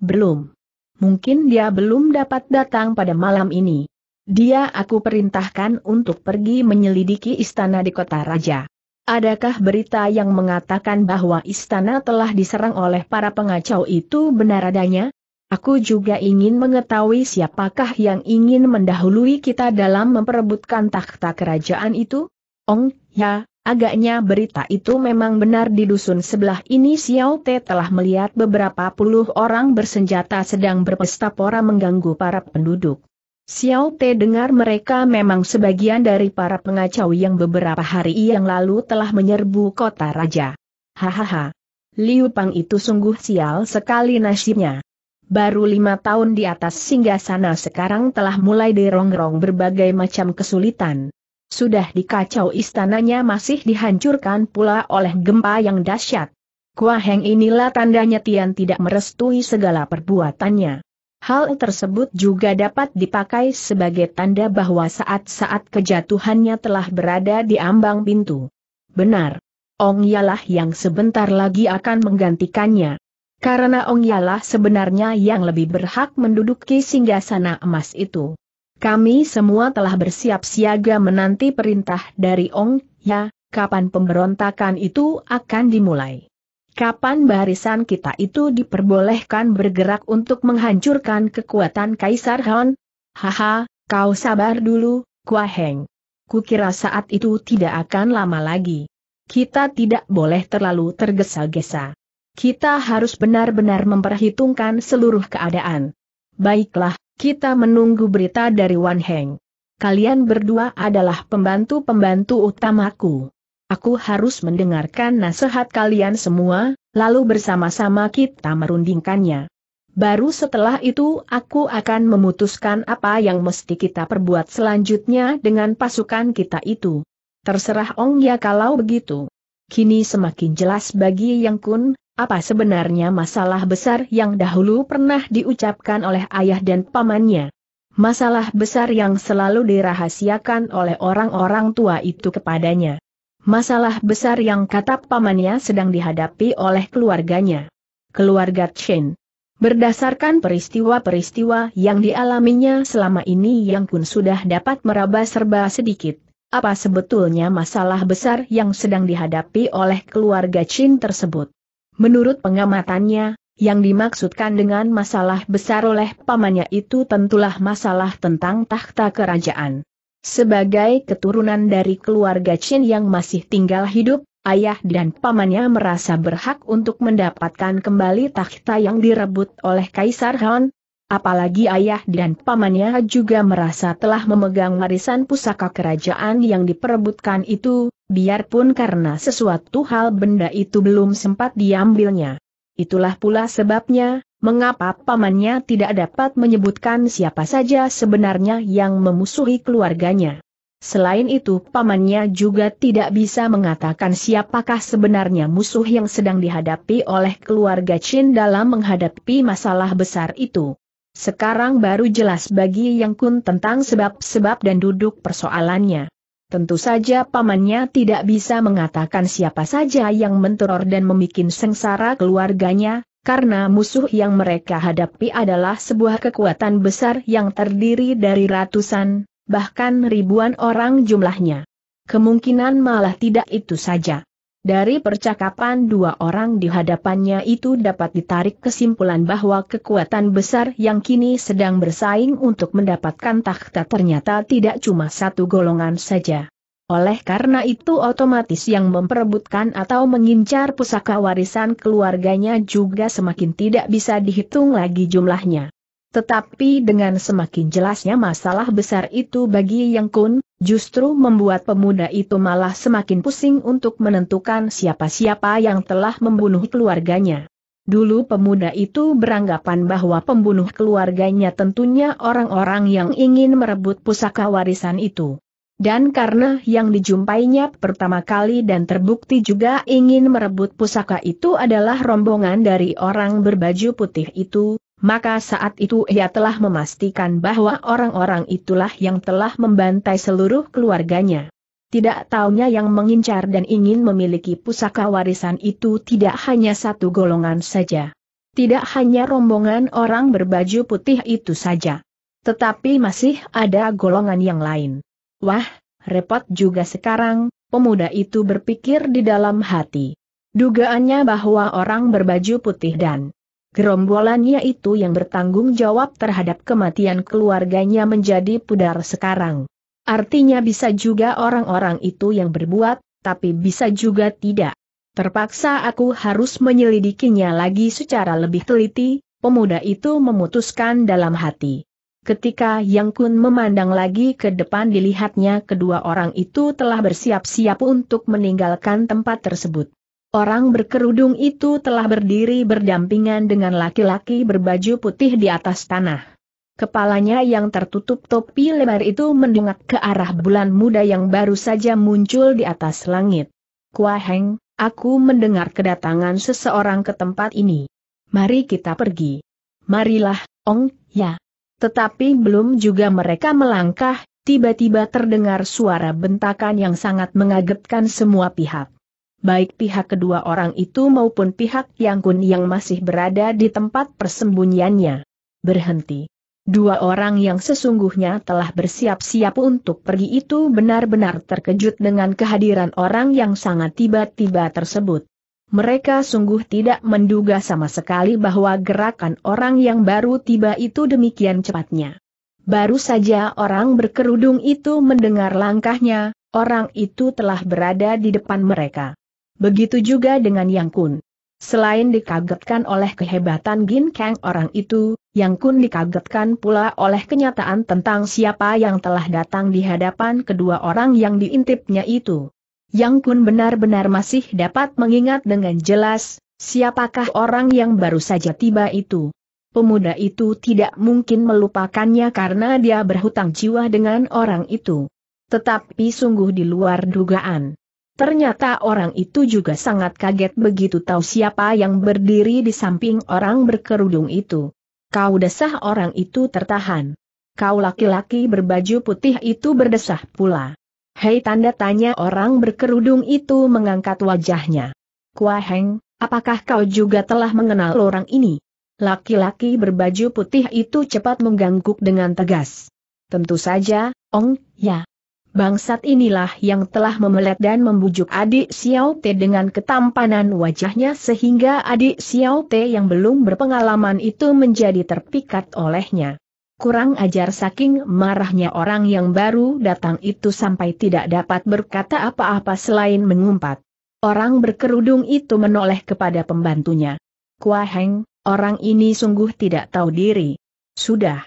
Belum mungkin dia belum dapat datang pada malam ini. Dia aku perintahkan untuk pergi menyelidiki istana di kota raja. Adakah berita yang mengatakan bahwa istana telah diserang oleh para pengacau itu benar adanya? Aku juga ingin mengetahui siapakah yang ingin mendahului kita dalam memperebutkan takhta kerajaan itu? Ong, ya, Agaknya berita itu memang benar di dusun sebelah ini Xiao Te telah melihat beberapa puluh orang bersenjata sedang berpesta pora mengganggu para penduduk. Xiao Te dengar mereka memang sebagian dari para pengacau yang beberapa hari yang lalu telah menyerbu kota raja. Hahaha. Liu Pang itu sungguh sial sekali nasibnya. Baru lima tahun di atas singgah sana sekarang telah mulai dirongrong berbagai macam kesulitan. Sudah dikacau istananya masih dihancurkan pula oleh gempa yang dahsyat. Kuaheng Heng inilah tandanya Tian tidak merestui segala perbuatannya. Hal tersebut juga dapat dipakai sebagai tanda bahwa saat-saat kejatuhannya telah berada di ambang pintu. Benar. Ong Yalah yang sebentar lagi akan menggantikannya. Karena Ong Yalah sebenarnya yang lebih berhak menduduki singgasana emas itu. Kami semua telah bersiap siaga menanti perintah dari Ong, ya, kapan pemberontakan itu akan dimulai. Kapan barisan kita itu diperbolehkan bergerak untuk menghancurkan kekuatan Kaisar Han? Haha, kau sabar dulu, Kuaheng. Kukira saat itu tidak akan lama lagi. Kita tidak boleh terlalu tergesa-gesa. Kita harus benar-benar memperhitungkan seluruh keadaan. Baiklah, kita menunggu berita dari Wan Heng. Kalian berdua adalah pembantu-pembantu utamaku. Aku harus mendengarkan nasihat kalian semua, lalu bersama-sama kita merundingkannya. Baru setelah itu aku akan memutuskan apa yang mesti kita perbuat selanjutnya dengan pasukan kita itu. Terserah Ong ya kalau begitu. Kini semakin jelas bagi Yang Kun, apa sebenarnya masalah besar yang dahulu pernah diucapkan oleh ayah dan pamannya. Masalah besar yang selalu dirahasiakan oleh orang-orang tua itu kepadanya. Masalah besar yang kata pamannya sedang dihadapi oleh keluarganya. Keluarga Chen. Berdasarkan peristiwa-peristiwa yang dialaminya selama ini yang pun sudah dapat meraba serba sedikit, apa sebetulnya masalah besar yang sedang dihadapi oleh keluarga Chin tersebut. Menurut pengamatannya, yang dimaksudkan dengan masalah besar oleh pamannya itu tentulah masalah tentang tahta kerajaan. Sebagai keturunan dari keluarga Chin yang masih tinggal hidup, ayah dan pamannya merasa berhak untuk mendapatkan kembali takhta yang direbut oleh Kaisar Han. Apalagi ayah dan pamannya juga merasa telah memegang warisan pusaka kerajaan yang diperebutkan itu, biarpun karena sesuatu hal benda itu belum sempat diambilnya. Itulah pula sebabnya, mengapa pamannya tidak dapat menyebutkan siapa saja sebenarnya yang memusuhi keluarganya. Selain itu pamannya juga tidak bisa mengatakan siapakah sebenarnya musuh yang sedang dihadapi oleh keluarga Chin dalam menghadapi masalah besar itu. Sekarang baru jelas bagi Yang Kun tentang sebab-sebab dan duduk persoalannya. Tentu saja pamannya tidak bisa mengatakan siapa saja yang menteror dan membuat sengsara keluarganya, karena musuh yang mereka hadapi adalah sebuah kekuatan besar yang terdiri dari ratusan, bahkan ribuan orang jumlahnya. Kemungkinan malah tidak itu saja. Dari percakapan dua orang di hadapannya itu dapat ditarik kesimpulan bahwa kekuatan besar yang kini sedang bersaing untuk mendapatkan takhta ternyata tidak cuma satu golongan saja. Oleh karena itu otomatis yang memperebutkan atau mengincar pusaka warisan keluarganya juga semakin tidak bisa dihitung lagi jumlahnya. Tetapi dengan semakin jelasnya masalah besar itu bagi Yang Kun, justru membuat pemuda itu malah semakin pusing untuk menentukan siapa-siapa yang telah membunuh keluarganya. Dulu pemuda itu beranggapan bahwa pembunuh keluarganya tentunya orang-orang yang ingin merebut pusaka warisan itu. Dan karena yang dijumpainya pertama kali dan terbukti juga ingin merebut pusaka itu adalah rombongan dari orang berbaju putih itu, maka saat itu ia telah memastikan bahwa orang-orang itulah yang telah membantai seluruh keluarganya. Tidak taunya yang mengincar dan ingin memiliki pusaka warisan itu tidak hanya satu golongan saja. Tidak hanya rombongan orang berbaju putih itu saja. Tetapi masih ada golongan yang lain. Wah, repot juga sekarang, pemuda itu berpikir di dalam hati. Dugaannya bahwa orang berbaju putih dan Gerombolannya itu yang bertanggung jawab terhadap kematian keluarganya menjadi pudar sekarang. Artinya bisa juga orang-orang itu yang berbuat, tapi bisa juga tidak. Terpaksa aku harus menyelidikinya lagi secara lebih teliti, pemuda itu memutuskan dalam hati. Ketika Yang Kun memandang lagi ke depan dilihatnya kedua orang itu telah bersiap-siap untuk meninggalkan tempat tersebut. Orang berkerudung itu telah berdiri berdampingan dengan laki-laki berbaju putih di atas tanah. Kepalanya yang tertutup topi lebar itu mendengar ke arah bulan muda yang baru saja muncul di atas langit. Kuaheng, aku mendengar kedatangan seseorang ke tempat ini. Mari kita pergi. Marilah, Ong, ya. Tetapi belum juga mereka melangkah, tiba-tiba terdengar suara bentakan yang sangat mengagetkan semua pihak baik pihak kedua orang itu maupun pihak Yang Kun yang masih berada di tempat persembunyiannya. Berhenti. Dua orang yang sesungguhnya telah bersiap-siap untuk pergi itu benar-benar terkejut dengan kehadiran orang yang sangat tiba-tiba tersebut. Mereka sungguh tidak menduga sama sekali bahwa gerakan orang yang baru tiba itu demikian cepatnya. Baru saja orang berkerudung itu mendengar langkahnya, orang itu telah berada di depan mereka. Begitu juga dengan Yang Kun. Selain dikagetkan oleh kehebatan Gin Kang orang itu, Yang Kun dikagetkan pula oleh kenyataan tentang siapa yang telah datang di hadapan kedua orang yang diintipnya itu. Yang Kun benar-benar masih dapat mengingat dengan jelas, siapakah orang yang baru saja tiba itu. Pemuda itu tidak mungkin melupakannya karena dia berhutang jiwa dengan orang itu. Tetapi sungguh di luar dugaan. Ternyata orang itu juga sangat kaget begitu tahu siapa yang berdiri di samping orang berkerudung itu. Kau desah orang itu tertahan. Kau laki-laki berbaju putih itu berdesah pula. Hei tanda tanya orang berkerudung itu mengangkat wajahnya. Kuaheng, apakah kau juga telah mengenal orang ini? Laki-laki berbaju putih itu cepat mengganggu dengan tegas. Tentu saja, Ong, ya. Bangsat inilah yang telah memelet dan membujuk adik Xiao Te dengan ketampanan wajahnya sehingga adik Xiao Te yang belum berpengalaman itu menjadi terpikat olehnya. Kurang ajar saking marahnya orang yang baru datang itu sampai tidak dapat berkata apa-apa selain mengumpat. Orang berkerudung itu menoleh kepada pembantunya. Kuaheng, orang ini sungguh tidak tahu diri. Sudah.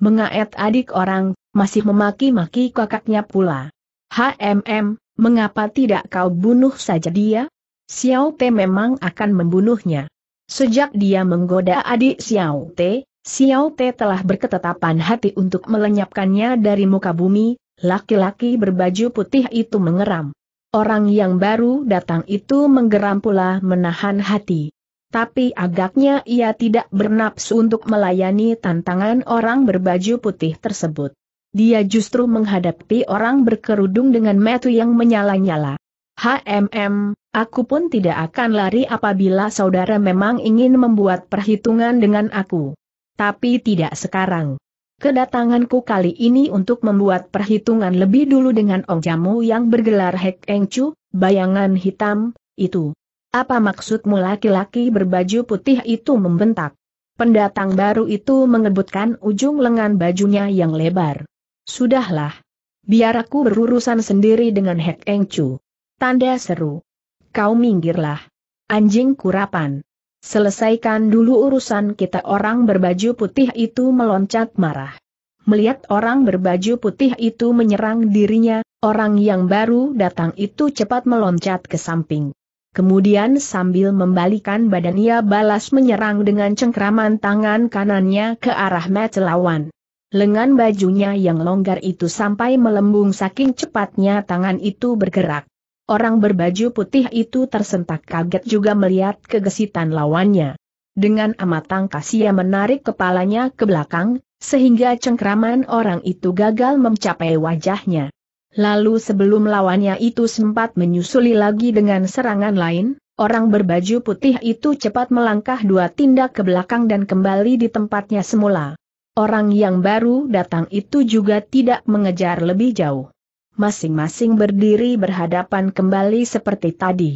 Mengaet adik orang, masih memaki-maki kakaknya pula. HMM, mengapa tidak kau bunuh saja dia? Xiao Te memang akan membunuhnya. Sejak dia menggoda adik Xiao Te, Xiao Te telah berketetapan hati untuk melenyapkannya dari muka bumi, laki-laki berbaju putih itu mengeram. Orang yang baru datang itu menggeram pula menahan hati tapi agaknya ia tidak bernapsu untuk melayani tantangan orang berbaju putih tersebut. Dia justru menghadapi orang berkerudung dengan metu yang menyala-nyala. HMM, aku pun tidak akan lari apabila saudara memang ingin membuat perhitungan dengan aku. Tapi tidak sekarang. Kedatanganku kali ini untuk membuat perhitungan lebih dulu dengan Ong Jamu yang bergelar Hek Eng Chu, bayangan hitam, itu. Apa maksudmu laki-laki berbaju putih itu membentak? Pendatang baru itu mengebutkan ujung lengan bajunya yang lebar. Sudahlah. Biar aku berurusan sendiri dengan Hek Eng Chu. Tanda seru. Kau minggirlah. Anjing kurapan. Selesaikan dulu urusan kita orang berbaju putih itu meloncat marah. Melihat orang berbaju putih itu menyerang dirinya, orang yang baru datang itu cepat meloncat ke samping. Kemudian sambil membalikan badan ia balas menyerang dengan cengkraman tangan kanannya ke arah mata lawan. Lengan bajunya yang longgar itu sampai melembung saking cepatnya tangan itu bergerak. Orang berbaju putih itu tersentak kaget juga melihat kegesitan lawannya. Dengan amat tangkas ia menarik kepalanya ke belakang, sehingga cengkraman orang itu gagal mencapai wajahnya. Lalu sebelum lawannya itu sempat menyusuli lagi dengan serangan lain, orang berbaju putih itu cepat melangkah dua tindak ke belakang dan kembali di tempatnya semula. Orang yang baru datang itu juga tidak mengejar lebih jauh. Masing-masing berdiri berhadapan kembali seperti tadi.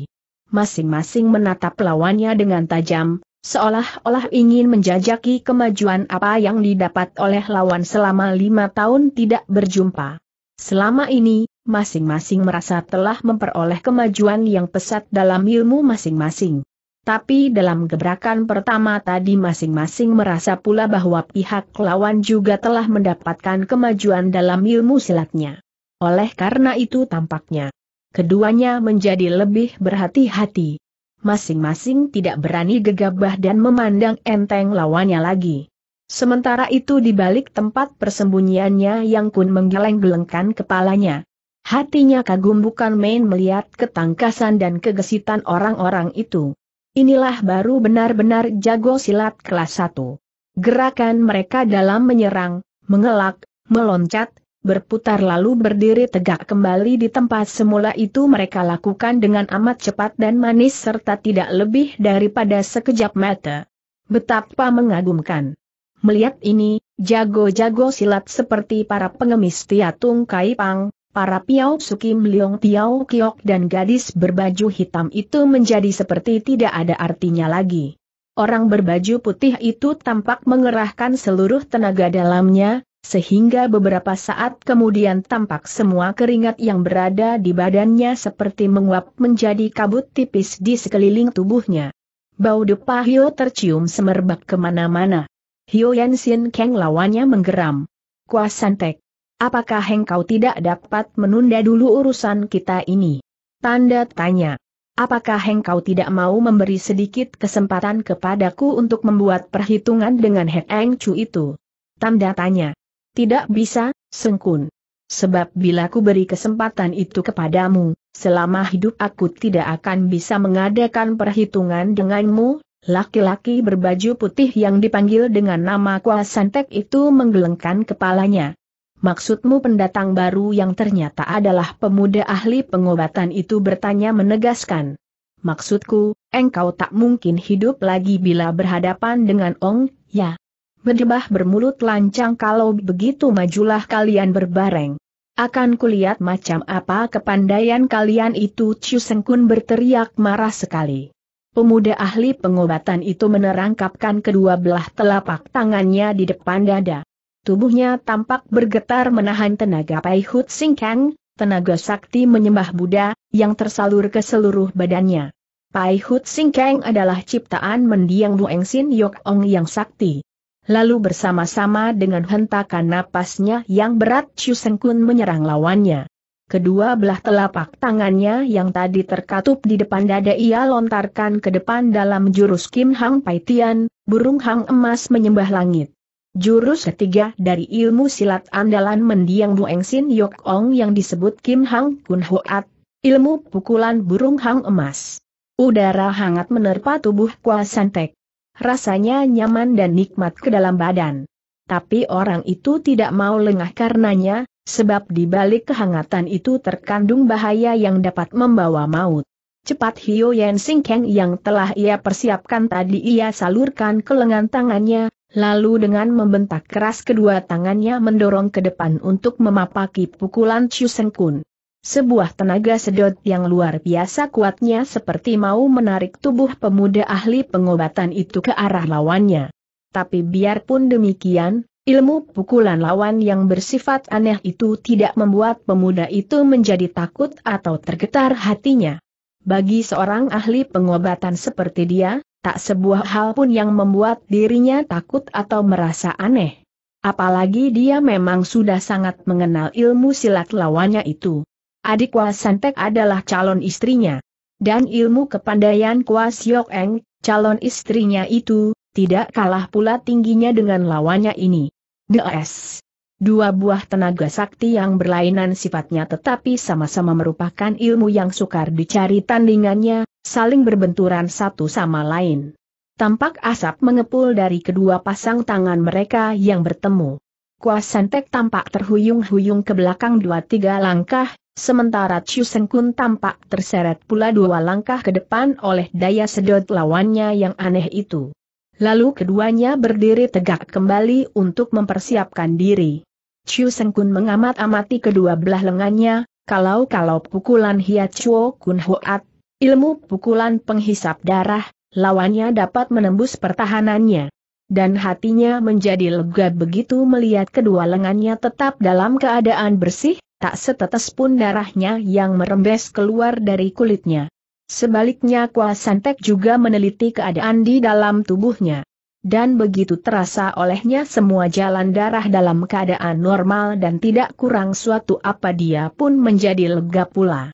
Masing-masing menatap lawannya dengan tajam, seolah-olah ingin menjajaki kemajuan apa yang didapat oleh lawan selama lima tahun tidak berjumpa. Selama ini, masing-masing merasa telah memperoleh kemajuan yang pesat dalam ilmu masing-masing. Tapi dalam gebrakan pertama tadi masing-masing merasa pula bahwa pihak lawan juga telah mendapatkan kemajuan dalam ilmu silatnya. Oleh karena itu tampaknya, keduanya menjadi lebih berhati-hati. Masing-masing tidak berani gegabah dan memandang enteng lawannya lagi. Sementara itu di balik tempat persembunyiannya Yang Kun menggeleng-gelengkan kepalanya. Hatinya kagum bukan main melihat ketangkasan dan kegesitan orang-orang itu. Inilah baru benar-benar jago silat kelas 1. Gerakan mereka dalam menyerang, mengelak, meloncat, berputar lalu berdiri tegak kembali di tempat semula itu mereka lakukan dengan amat cepat dan manis serta tidak lebih daripada sekejap mata. Betapa mengagumkan. Melihat ini, jago-jago silat seperti para pengemis Tiatung pang, para Piao Sukim Leong Tiao Kiok dan gadis berbaju hitam itu menjadi seperti tidak ada artinya lagi. Orang berbaju putih itu tampak mengerahkan seluruh tenaga dalamnya, sehingga beberapa saat kemudian tampak semua keringat yang berada di badannya seperti menguap menjadi kabut tipis di sekeliling tubuhnya. Bau depahio tercium semerbak kemana-mana. Hyoyen Yansin keng lawannya menggeram. Kuasantek, apakah engkau tidak dapat menunda dulu urusan kita ini? Tanda tanya. Apakah engkau tidak mau memberi sedikit kesempatan kepadaku untuk membuat perhitungan dengan Heng Chu itu? Tanda tanya. Tidak bisa, Sengkun. Sebab bila ku beri kesempatan itu kepadamu, selama hidup aku tidak akan bisa mengadakan perhitungan denganmu, Laki-laki berbaju putih yang dipanggil dengan nama Kua Santek itu menggelengkan kepalanya. Maksudmu pendatang baru yang ternyata adalah pemuda ahli pengobatan itu bertanya menegaskan. Maksudku, engkau tak mungkin hidup lagi bila berhadapan dengan Ong, ya. Berdebah bermulut lancang kalau begitu majulah kalian berbareng. Akan kulihat macam apa kepandaian kalian itu Chu Sengkun berteriak marah sekali. Pemuda ahli pengobatan itu menerangkapkan kedua belah telapak tangannya di depan dada. Tubuhnya tampak bergetar menahan tenaga Pai Hut Sing Kang, tenaga sakti menyembah Buddha, yang tersalur ke seluruh badannya. Pai Hut Sing Kang adalah ciptaan mendiang Bueng Sin Yok Ong yang sakti. Lalu bersama-sama dengan hentakan napasnya yang berat Chu Seng Kun menyerang lawannya. Kedua belah telapak tangannya yang tadi terkatup di depan dada ia lontarkan ke depan dalam jurus Kim Hang Pai Tian, burung hang emas menyembah langit. Jurus ketiga dari ilmu silat andalan mendiang Bueng Sin Yok Ong yang disebut Kim Hang Kun Hoat, ilmu pukulan burung hang emas. Udara hangat menerpa tubuh Kwa Santek. Rasanya nyaman dan nikmat ke dalam badan tapi orang itu tidak mau lengah karenanya, sebab di balik kehangatan itu terkandung bahaya yang dapat membawa maut. Cepat Hio Yen Singkeng yang telah ia persiapkan tadi ia salurkan ke lengan tangannya, lalu dengan membentak keras kedua tangannya mendorong ke depan untuk memapaki pukulan Seng Kun. Sebuah tenaga sedot yang luar biasa kuatnya seperti mau menarik tubuh pemuda ahli pengobatan itu ke arah lawannya tapi biarpun demikian, ilmu pukulan lawan yang bersifat aneh itu tidak membuat pemuda itu menjadi takut atau tergetar hatinya. Bagi seorang ahli pengobatan seperti dia, tak sebuah hal pun yang membuat dirinya takut atau merasa aneh. Apalagi dia memang sudah sangat mengenal ilmu silat lawannya itu. Adik Sentek adalah calon istrinya. Dan ilmu kepandaian kuas Yok Eng, calon istrinya itu, tidak kalah pula tingginya dengan lawannya ini. DS. Dua buah tenaga sakti yang berlainan sifatnya tetapi sama-sama merupakan ilmu yang sukar dicari tandingannya, saling berbenturan satu sama lain. Tampak asap mengepul dari kedua pasang tangan mereka yang bertemu. Kuasantek tampak terhuyung-huyung ke belakang dua tiga langkah, sementara Chu tampak terseret pula dua langkah ke depan oleh daya sedot lawannya yang aneh itu. Lalu keduanya berdiri tegak kembali untuk mempersiapkan diri. Chiu Sengkun mengamat-amati kedua belah lengannya, kalau-kalau pukulan Hia Chuo Kun Hoat, ilmu pukulan penghisap darah, lawannya dapat menembus pertahanannya. Dan hatinya menjadi lega begitu melihat kedua lengannya tetap dalam keadaan bersih, tak setetes pun darahnya yang merembes keluar dari kulitnya. Sebaliknya Kua Santek juga meneliti keadaan di dalam tubuhnya. Dan begitu terasa olehnya semua jalan darah dalam keadaan normal dan tidak kurang suatu apa dia pun menjadi lega pula.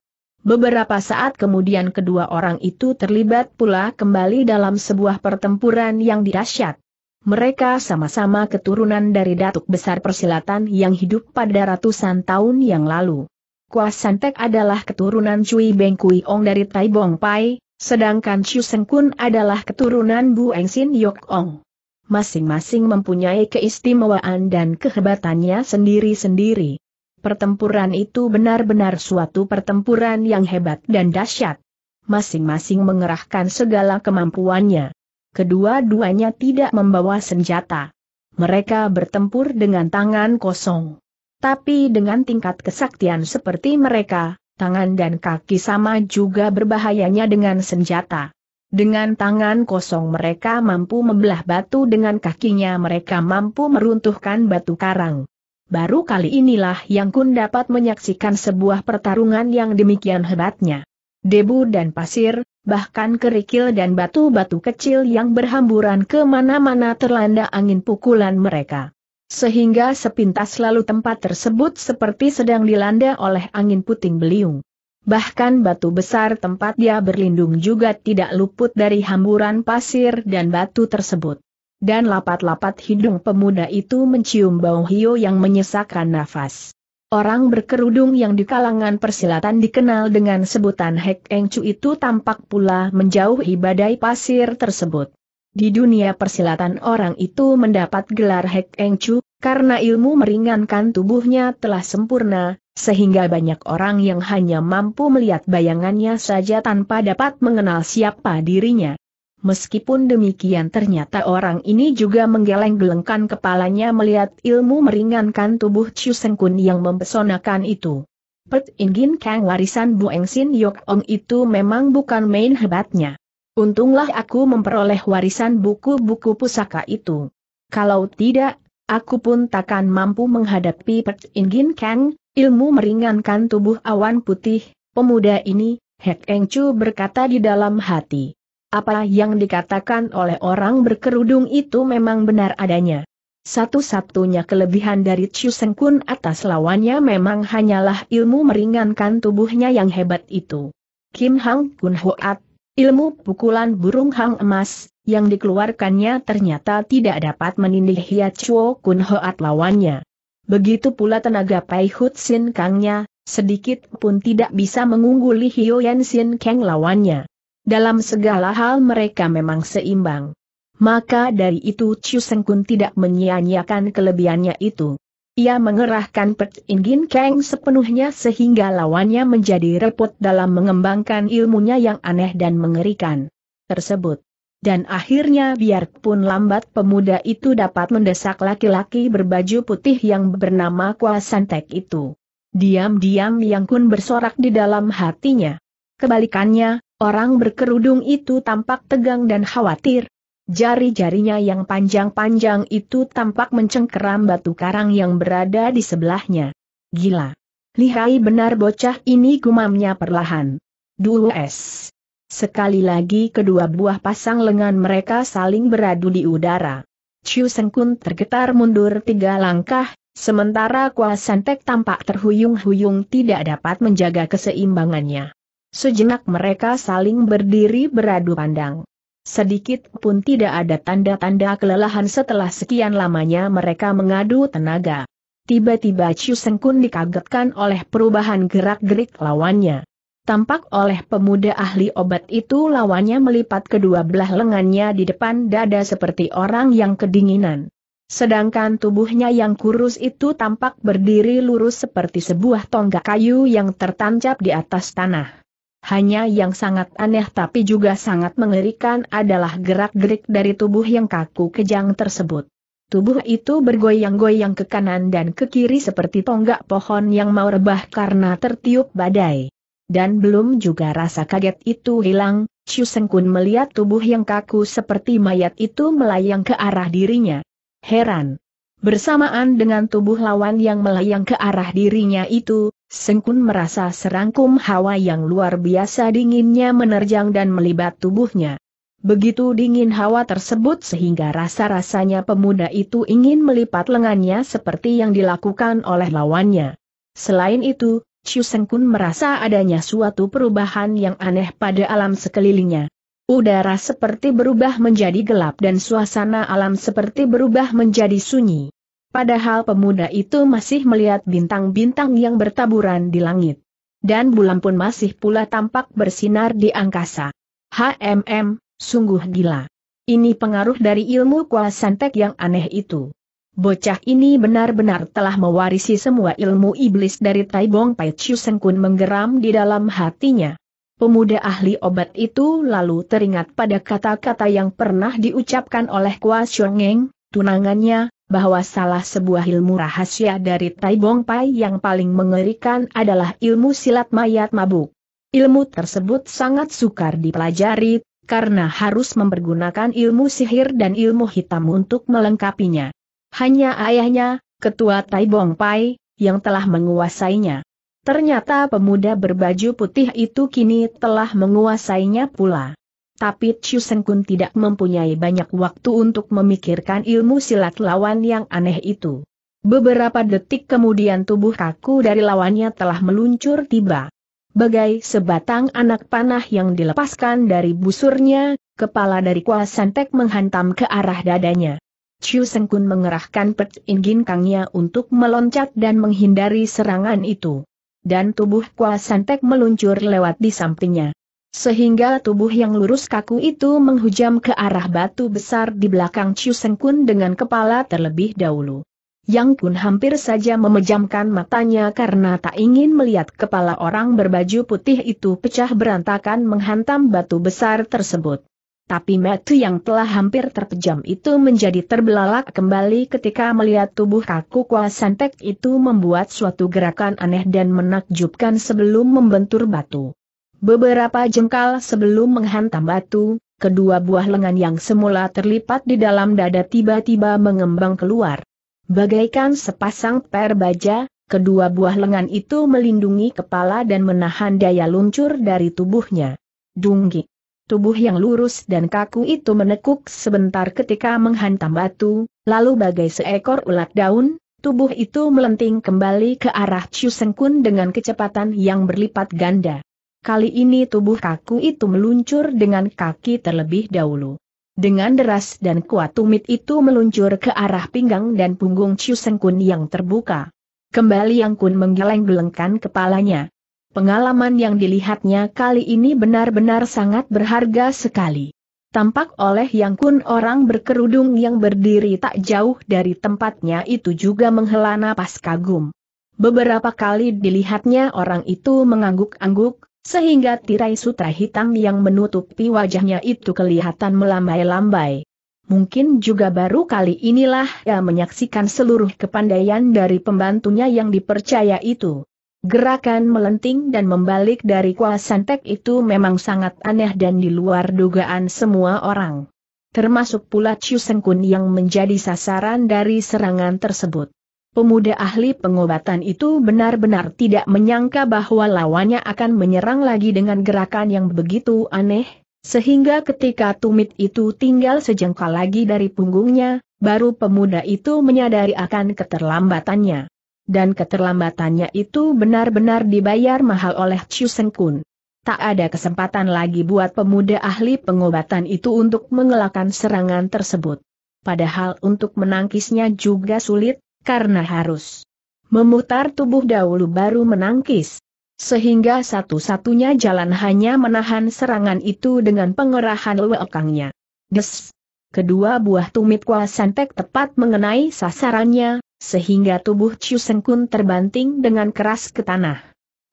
Beberapa saat kemudian kedua orang itu terlibat pula kembali dalam sebuah pertempuran yang dirasyat. Mereka sama-sama keturunan dari datuk besar persilatan yang hidup pada ratusan tahun yang lalu. Kua Santek adalah keturunan Cui Beng Kui Ong dari Tai Bong Pai, sedangkan Chu Seng Kun adalah keturunan Bu Eng Sin Yok Ong. Masing-masing mempunyai keistimewaan dan kehebatannya sendiri-sendiri. Pertempuran itu benar-benar suatu pertempuran yang hebat dan dahsyat. Masing-masing mengerahkan segala kemampuannya. Kedua-duanya tidak membawa senjata. Mereka bertempur dengan tangan kosong tapi dengan tingkat kesaktian seperti mereka, tangan dan kaki sama juga berbahayanya dengan senjata. Dengan tangan kosong mereka mampu membelah batu dengan kakinya mereka mampu meruntuhkan batu karang. Baru kali inilah yang kun dapat menyaksikan sebuah pertarungan yang demikian hebatnya. Debu dan pasir, bahkan kerikil dan batu-batu kecil yang berhamburan kemana-mana terlanda angin pukulan mereka. Sehingga sepintas lalu tempat tersebut seperti sedang dilanda oleh angin puting beliung. Bahkan batu besar tempat dia berlindung juga tidak luput dari hamburan pasir dan batu tersebut. Dan lapat-lapat hidung pemuda itu mencium bau hio yang menyesakkan nafas. Orang berkerudung yang di kalangan persilatan dikenal dengan sebutan Hek Eng Chu itu tampak pula menjauhi badai pasir tersebut. Di dunia persilatan orang itu mendapat gelar Hek Eng Chu, karena ilmu meringankan tubuhnya telah sempurna, sehingga banyak orang yang hanya mampu melihat bayangannya saja tanpa dapat mengenal siapa dirinya. Meskipun demikian ternyata orang ini juga menggeleng-gelengkan kepalanya melihat ilmu meringankan tubuh Chu Kun yang mempesonakan itu. Pet Ingin Kang warisan Bu Eng Sin Yok Ong itu memang bukan main hebatnya. Untunglah aku memperoleh warisan buku-buku pusaka itu. Kalau tidak, aku pun takkan mampu menghadapi Pert Ingin Kang, ilmu meringankan tubuh awan putih, pemuda ini, Hek Eng Chu berkata di dalam hati. Apa yang dikatakan oleh orang berkerudung itu memang benar adanya. Satu-satunya kelebihan dari Chu Seng Kun atas lawannya memang hanyalah ilmu meringankan tubuhnya yang hebat itu. Kim Hang Kun Hoat Ilmu pukulan burung hang emas, yang dikeluarkannya ternyata tidak dapat menindih Hia Chuo Kun Hoat lawannya. Begitu pula tenaga Pai Hut Sin Kangnya, sedikit pun tidak bisa mengungguli Yan Sin Kang lawannya. Dalam segala hal mereka memang seimbang. Maka dari itu Chu Kun tidak menyia-nyiakan kelebihannya itu. Ia mengerahkan Pet Ingin Kang sepenuhnya sehingga lawannya menjadi repot dalam mengembangkan ilmunya yang aneh dan mengerikan tersebut. Dan akhirnya biarpun lambat pemuda itu dapat mendesak laki-laki berbaju putih yang bernama Kwa Santek itu. Diam-diam Yang Kun bersorak di dalam hatinya. Kebalikannya, orang berkerudung itu tampak tegang dan khawatir, Jari-jarinya yang panjang-panjang itu tampak mencengkeram batu karang yang berada di sebelahnya. Gila. Lihai benar bocah ini gumamnya perlahan. Dulu es. Sekali lagi kedua buah pasang lengan mereka saling beradu di udara. Chu Sengkun tergetar mundur tiga langkah, sementara Kua Santek tampak terhuyung-huyung tidak dapat menjaga keseimbangannya. Sejenak mereka saling berdiri beradu pandang. Sedikit pun tidak ada tanda-tanda kelelahan setelah sekian lamanya mereka mengadu tenaga. Tiba-tiba Chu Sengkun dikagetkan oleh perubahan gerak-gerik lawannya. Tampak oleh pemuda ahli obat itu lawannya melipat kedua belah lengannya di depan dada seperti orang yang kedinginan. Sedangkan tubuhnya yang kurus itu tampak berdiri lurus seperti sebuah tonggak kayu yang tertancap di atas tanah. Hanya yang sangat aneh tapi juga sangat mengerikan adalah gerak-gerik dari tubuh yang kaku kejang tersebut. Tubuh itu bergoyang-goyang ke kanan dan ke kiri seperti tonggak pohon yang mau rebah karena tertiup badai. Dan belum juga rasa kaget itu hilang, Chu Sengkun melihat tubuh yang kaku seperti mayat itu melayang ke arah dirinya. Heran. Bersamaan dengan tubuh lawan yang melayang ke arah dirinya itu, Sengkun merasa serangkum hawa yang luar biasa dinginnya menerjang dan melibat tubuhnya. Begitu dingin hawa tersebut sehingga rasa-rasanya pemuda itu ingin melipat lengannya seperti yang dilakukan oleh lawannya. Selain itu, Chu Sengkun merasa adanya suatu perubahan yang aneh pada alam sekelilingnya. Udara seperti berubah menjadi gelap dan suasana alam seperti berubah menjadi sunyi. Padahal pemuda itu masih melihat bintang-bintang yang bertaburan di langit. Dan bulan pun masih pula tampak bersinar di angkasa. HMM, sungguh gila. Ini pengaruh dari ilmu kuasantek yang aneh itu. Bocah ini benar-benar telah mewarisi semua ilmu iblis dari Tai Bong Pai Chu Sengkun menggeram di dalam hatinya. Pemuda ahli obat itu lalu teringat pada kata-kata yang pernah diucapkan oleh Kua Xiongeng, tunangannya, bahwa salah sebuah ilmu rahasia dari Tai Bong Pai yang paling mengerikan adalah ilmu silat mayat mabuk. Ilmu tersebut sangat sukar dipelajari, karena harus mempergunakan ilmu sihir dan ilmu hitam untuk melengkapinya. Hanya ayahnya, ketua Tai Bong Pai, yang telah menguasainya. Ternyata pemuda berbaju putih itu kini telah menguasainya pula tapi Chu Sengkun tidak mempunyai banyak waktu untuk memikirkan ilmu silat lawan yang aneh itu. Beberapa detik kemudian tubuh kaku dari lawannya telah meluncur tiba. Bagai sebatang anak panah yang dilepaskan dari busurnya, kepala dari Kua Santek menghantam ke arah dadanya. Chu Sengkun mengerahkan Pet Ingin Kangnya untuk meloncat dan menghindari serangan itu. Dan tubuh Kua Santek meluncur lewat di sampingnya. Sehingga tubuh yang lurus kaku itu menghujam ke arah batu besar di belakang Chiu Seng Kun dengan kepala terlebih dahulu. Yang Kun hampir saja memejamkan matanya karena tak ingin melihat kepala orang berbaju putih itu pecah berantakan menghantam batu besar tersebut. Tapi mata yang telah hampir terpejam itu menjadi terbelalak kembali ketika melihat tubuh kaku Kwa Santek itu membuat suatu gerakan aneh dan menakjubkan sebelum membentur batu. Beberapa jengkal sebelum menghantam batu, kedua buah lengan yang semula terlipat di dalam dada tiba-tiba mengembang keluar. Bagaikan sepasang per baja, kedua buah lengan itu melindungi kepala dan menahan daya luncur dari tubuhnya. Dunggi. Tubuh yang lurus dan kaku itu menekuk sebentar ketika menghantam batu, lalu bagai seekor ulat daun, tubuh itu melenting kembali ke arah Chu Sengkun dengan kecepatan yang berlipat ganda. Kali ini tubuh kaku itu meluncur dengan kaki terlebih dahulu. Dengan deras dan kuat tumit itu meluncur ke arah pinggang dan punggung Chu Sengkun yang terbuka. Kembali Yang Kun menggeleng-gelengkan kepalanya. Pengalaman yang dilihatnya kali ini benar-benar sangat berharga sekali. Tampak oleh Yang Kun orang berkerudung yang berdiri tak jauh dari tempatnya itu juga menghela napas kagum. Beberapa kali dilihatnya orang itu mengangguk-angguk, sehingga tirai sutra hitam yang menutupi wajahnya itu kelihatan melambai-lambai. Mungkin juga baru kali inilah ia menyaksikan seluruh kepandaian dari pembantunya yang dipercaya itu. Gerakan melenting dan membalik dari tek itu memang sangat aneh dan di luar dugaan semua orang. Termasuk pula Chiu Sengkun yang menjadi sasaran dari serangan tersebut. Pemuda ahli pengobatan itu benar-benar tidak menyangka bahwa lawannya akan menyerang lagi dengan gerakan yang begitu aneh, sehingga ketika tumit itu tinggal sejengkal lagi dari punggungnya, baru pemuda itu menyadari akan keterlambatannya. Dan keterlambatannya itu benar-benar dibayar mahal oleh Chu Seng Kun. Tak ada kesempatan lagi buat pemuda ahli pengobatan itu untuk mengelakkan serangan tersebut. Padahal untuk menangkisnya juga sulit, karena harus memutar tubuh dahulu baru menangkis. Sehingga satu-satunya jalan hanya menahan serangan itu dengan pengerahan lewekangnya. Des! Kedua buah tumit kuasantek tepat mengenai sasarannya, sehingga tubuh Chusengkun terbanting dengan keras ke tanah.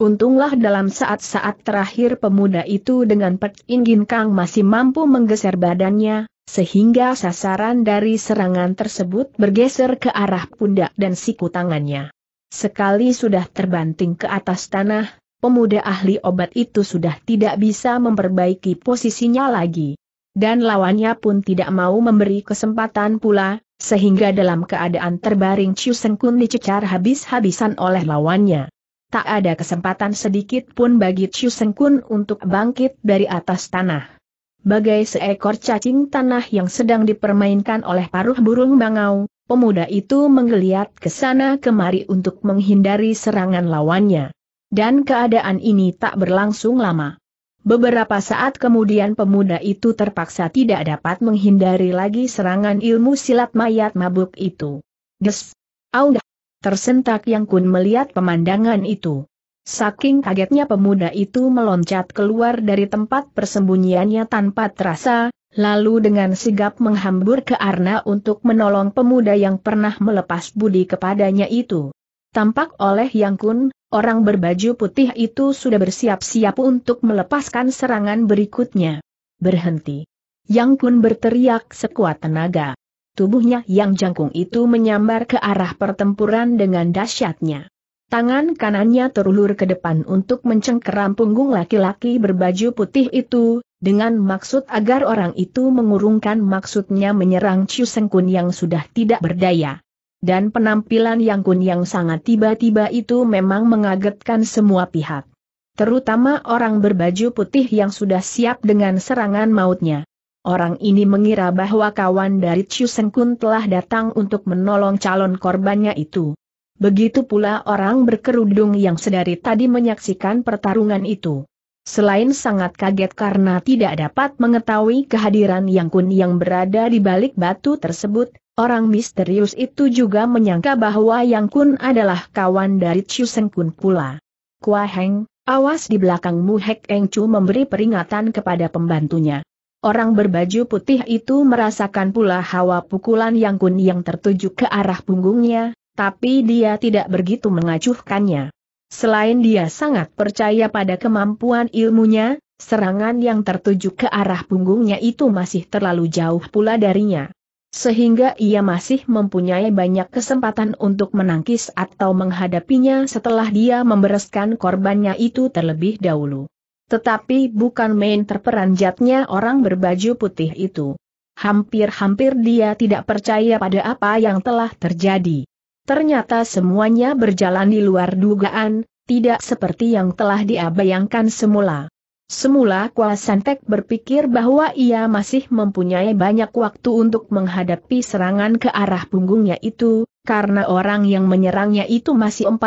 Untunglah dalam saat-saat terakhir pemuda itu dengan Pek Ingin Kang masih mampu menggeser badannya, sehingga sasaran dari serangan tersebut bergeser ke arah pundak dan siku tangannya. Sekali sudah terbanting ke atas tanah, pemuda ahli obat itu sudah tidak bisa memperbaiki posisinya lagi. Dan lawannya pun tidak mau memberi kesempatan pula, sehingga dalam keadaan terbaring Chiu Seng Kun dicecar habis-habisan oleh lawannya. Tak ada kesempatan sedikit pun bagi Chiu Seng Kun untuk bangkit dari atas tanah. Bagai seekor cacing tanah yang sedang dipermainkan oleh paruh burung bangau, pemuda itu menggeliat ke sana kemari untuk menghindari serangan lawannya. Dan keadaan ini tak berlangsung lama. Beberapa saat kemudian pemuda itu terpaksa tidak dapat menghindari lagi serangan ilmu silat mayat mabuk itu. Des! Aung! Tersentak Yang Kun melihat pemandangan itu. Saking kagetnya pemuda itu meloncat keluar dari tempat persembunyiannya tanpa terasa, lalu dengan sigap menghambur ke Arna untuk menolong pemuda yang pernah melepas budi kepadanya itu. Tampak oleh Yang Kun, orang berbaju putih itu sudah bersiap-siap untuk melepaskan serangan berikutnya. Berhenti. Yang Kun berteriak sekuat tenaga. Tubuhnya yang jangkung itu menyambar ke arah pertempuran dengan dahsyatnya. Tangan kanannya terulur ke depan untuk mencengkeram punggung laki-laki berbaju putih itu, dengan maksud agar orang itu mengurungkan maksudnya menyerang Chu Sengkun yang sudah tidak berdaya. Dan penampilan Yang Kun yang sangat tiba-tiba itu memang mengagetkan semua pihak. Terutama orang berbaju putih yang sudah siap dengan serangan mautnya. Orang ini mengira bahwa kawan dari Chu Sengkun telah datang untuk menolong calon korbannya itu. Begitu pula orang berkerudung yang sedari tadi menyaksikan pertarungan itu. Selain sangat kaget karena tidak dapat mengetahui kehadiran Yang Kun yang berada di balik batu tersebut, orang misterius itu juga menyangka bahwa Yang Kun adalah kawan dari Chu Seng Kun pula. Kua Heng, awas di belakangmu Hek Eng Chu memberi peringatan kepada pembantunya. Orang berbaju putih itu merasakan pula hawa pukulan Yang Kun yang tertuju ke arah punggungnya, tapi dia tidak begitu mengacuhkannya. Selain dia sangat percaya pada kemampuan ilmunya, serangan yang tertuju ke arah punggungnya itu masih terlalu jauh pula darinya. Sehingga ia masih mempunyai banyak kesempatan untuk menangkis atau menghadapinya setelah dia membereskan korbannya itu terlebih dahulu. Tetapi bukan main terperanjatnya orang berbaju putih itu. Hampir-hampir dia tidak percaya pada apa yang telah terjadi. Ternyata semuanya berjalan di luar dugaan, tidak seperti yang telah diabayangkan semula. semula. Semula Santek berpikir bahwa ia masih mempunyai banyak waktu untuk menghadapi serangan ke arah punggungnya itu, karena orang yang menyerangnya itu masih 4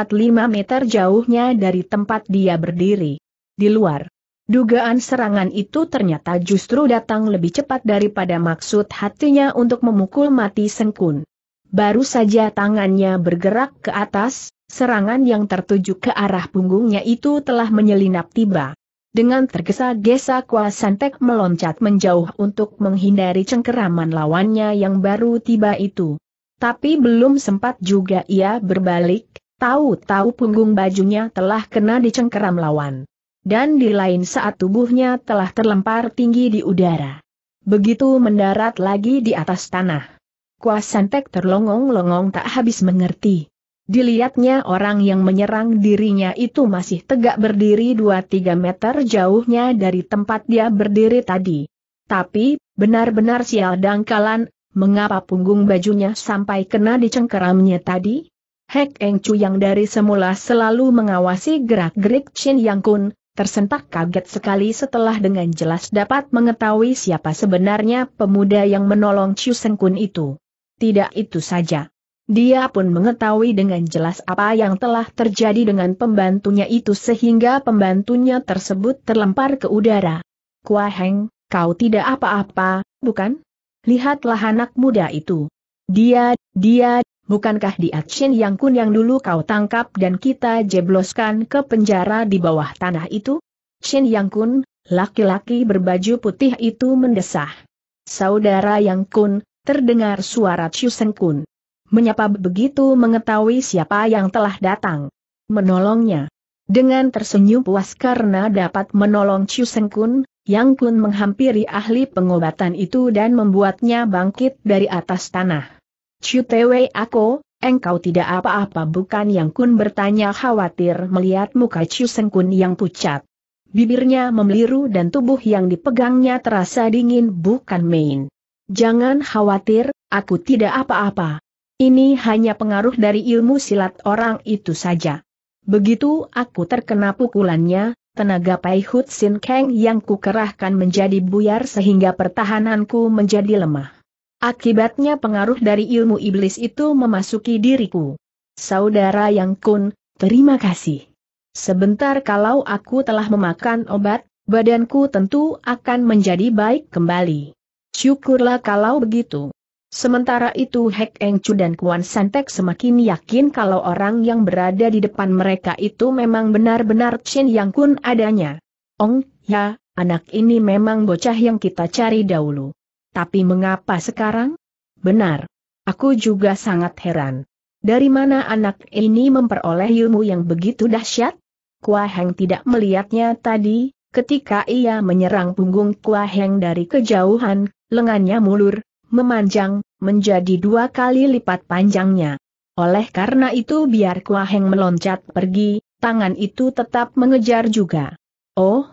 meter jauhnya dari tempat dia berdiri. Di luar. Dugaan serangan itu ternyata justru datang lebih cepat daripada maksud hatinya untuk memukul mati Sengkun. Baru saja tangannya bergerak ke atas, serangan yang tertuju ke arah punggungnya itu telah menyelinap tiba. Dengan tergesa-gesa Kua Santek meloncat menjauh untuk menghindari cengkeraman lawannya yang baru tiba itu. Tapi belum sempat juga ia berbalik, tahu-tahu punggung bajunya telah kena dicengkeram lawan. Dan di lain saat tubuhnya telah terlempar tinggi di udara. Begitu mendarat lagi di atas tanah. Kuasanpek terlongong-longong tak habis mengerti. Dilihatnya orang yang menyerang dirinya itu masih tegak berdiri 2-3 meter jauhnya dari tempat dia berdiri tadi. Tapi, benar-benar sial dangkalan, mengapa punggung bajunya sampai kena dicengkeramnya tadi? Hek Eng Chu yang dari semula selalu mengawasi gerak-gerik Chin Yang Kun, tersentak kaget sekali setelah dengan jelas dapat mengetahui siapa sebenarnya pemuda yang menolong Chu Seng Kun itu. Tidak itu saja. Dia pun mengetahui dengan jelas apa yang telah terjadi dengan pembantunya itu sehingga pembantunya tersebut terlempar ke udara. Kuaheng, kau tidak apa-apa, bukan? Lihatlah anak muda itu. Dia, dia, bukankah di Atsin yang kun yang dulu kau tangkap dan kita jebloskan ke penjara di bawah tanah itu? Shin Yang Kun, laki-laki berbaju putih itu mendesah. Saudara Yang Kun, terdengar suara Chu Sengkun. Menyapa begitu mengetahui siapa yang telah datang. Menolongnya. Dengan tersenyum puas karena dapat menolong Chu Sengkun, Yang Kun menghampiri ahli pengobatan itu dan membuatnya bangkit dari atas tanah. Chu Tewe Ako, engkau tidak apa-apa bukan Yang Kun bertanya khawatir melihat muka Chu Sengkun yang pucat. Bibirnya memeliru dan tubuh yang dipegangnya terasa dingin bukan main. Jangan khawatir, aku tidak apa-apa. Ini hanya pengaruh dari ilmu silat orang itu saja. Begitu aku terkena pukulannya, tenaga Pai Hut Sin Kang yang kukerahkan menjadi buyar sehingga pertahananku menjadi lemah. Akibatnya pengaruh dari ilmu iblis itu memasuki diriku. Saudara Yang Kun, terima kasih. Sebentar kalau aku telah memakan obat, badanku tentu akan menjadi baik kembali. Syukurlah kalau begitu. Sementara itu Hek Eng Chu dan Kuan Santek semakin yakin kalau orang yang berada di depan mereka itu memang benar-benar Chin Yang Kun adanya. Ong, ya, anak ini memang bocah yang kita cari dahulu. Tapi mengapa sekarang? Benar. Aku juga sangat heran. Dari mana anak ini memperoleh ilmu yang begitu dahsyat? Kua Heng tidak melihatnya tadi, ketika ia menyerang punggung Kua Heng dari kejauhan, lengannya mulur, memanjang, menjadi dua kali lipat panjangnya. Oleh karena itu biar Kuaheng meloncat pergi, tangan itu tetap mengejar juga. Oh,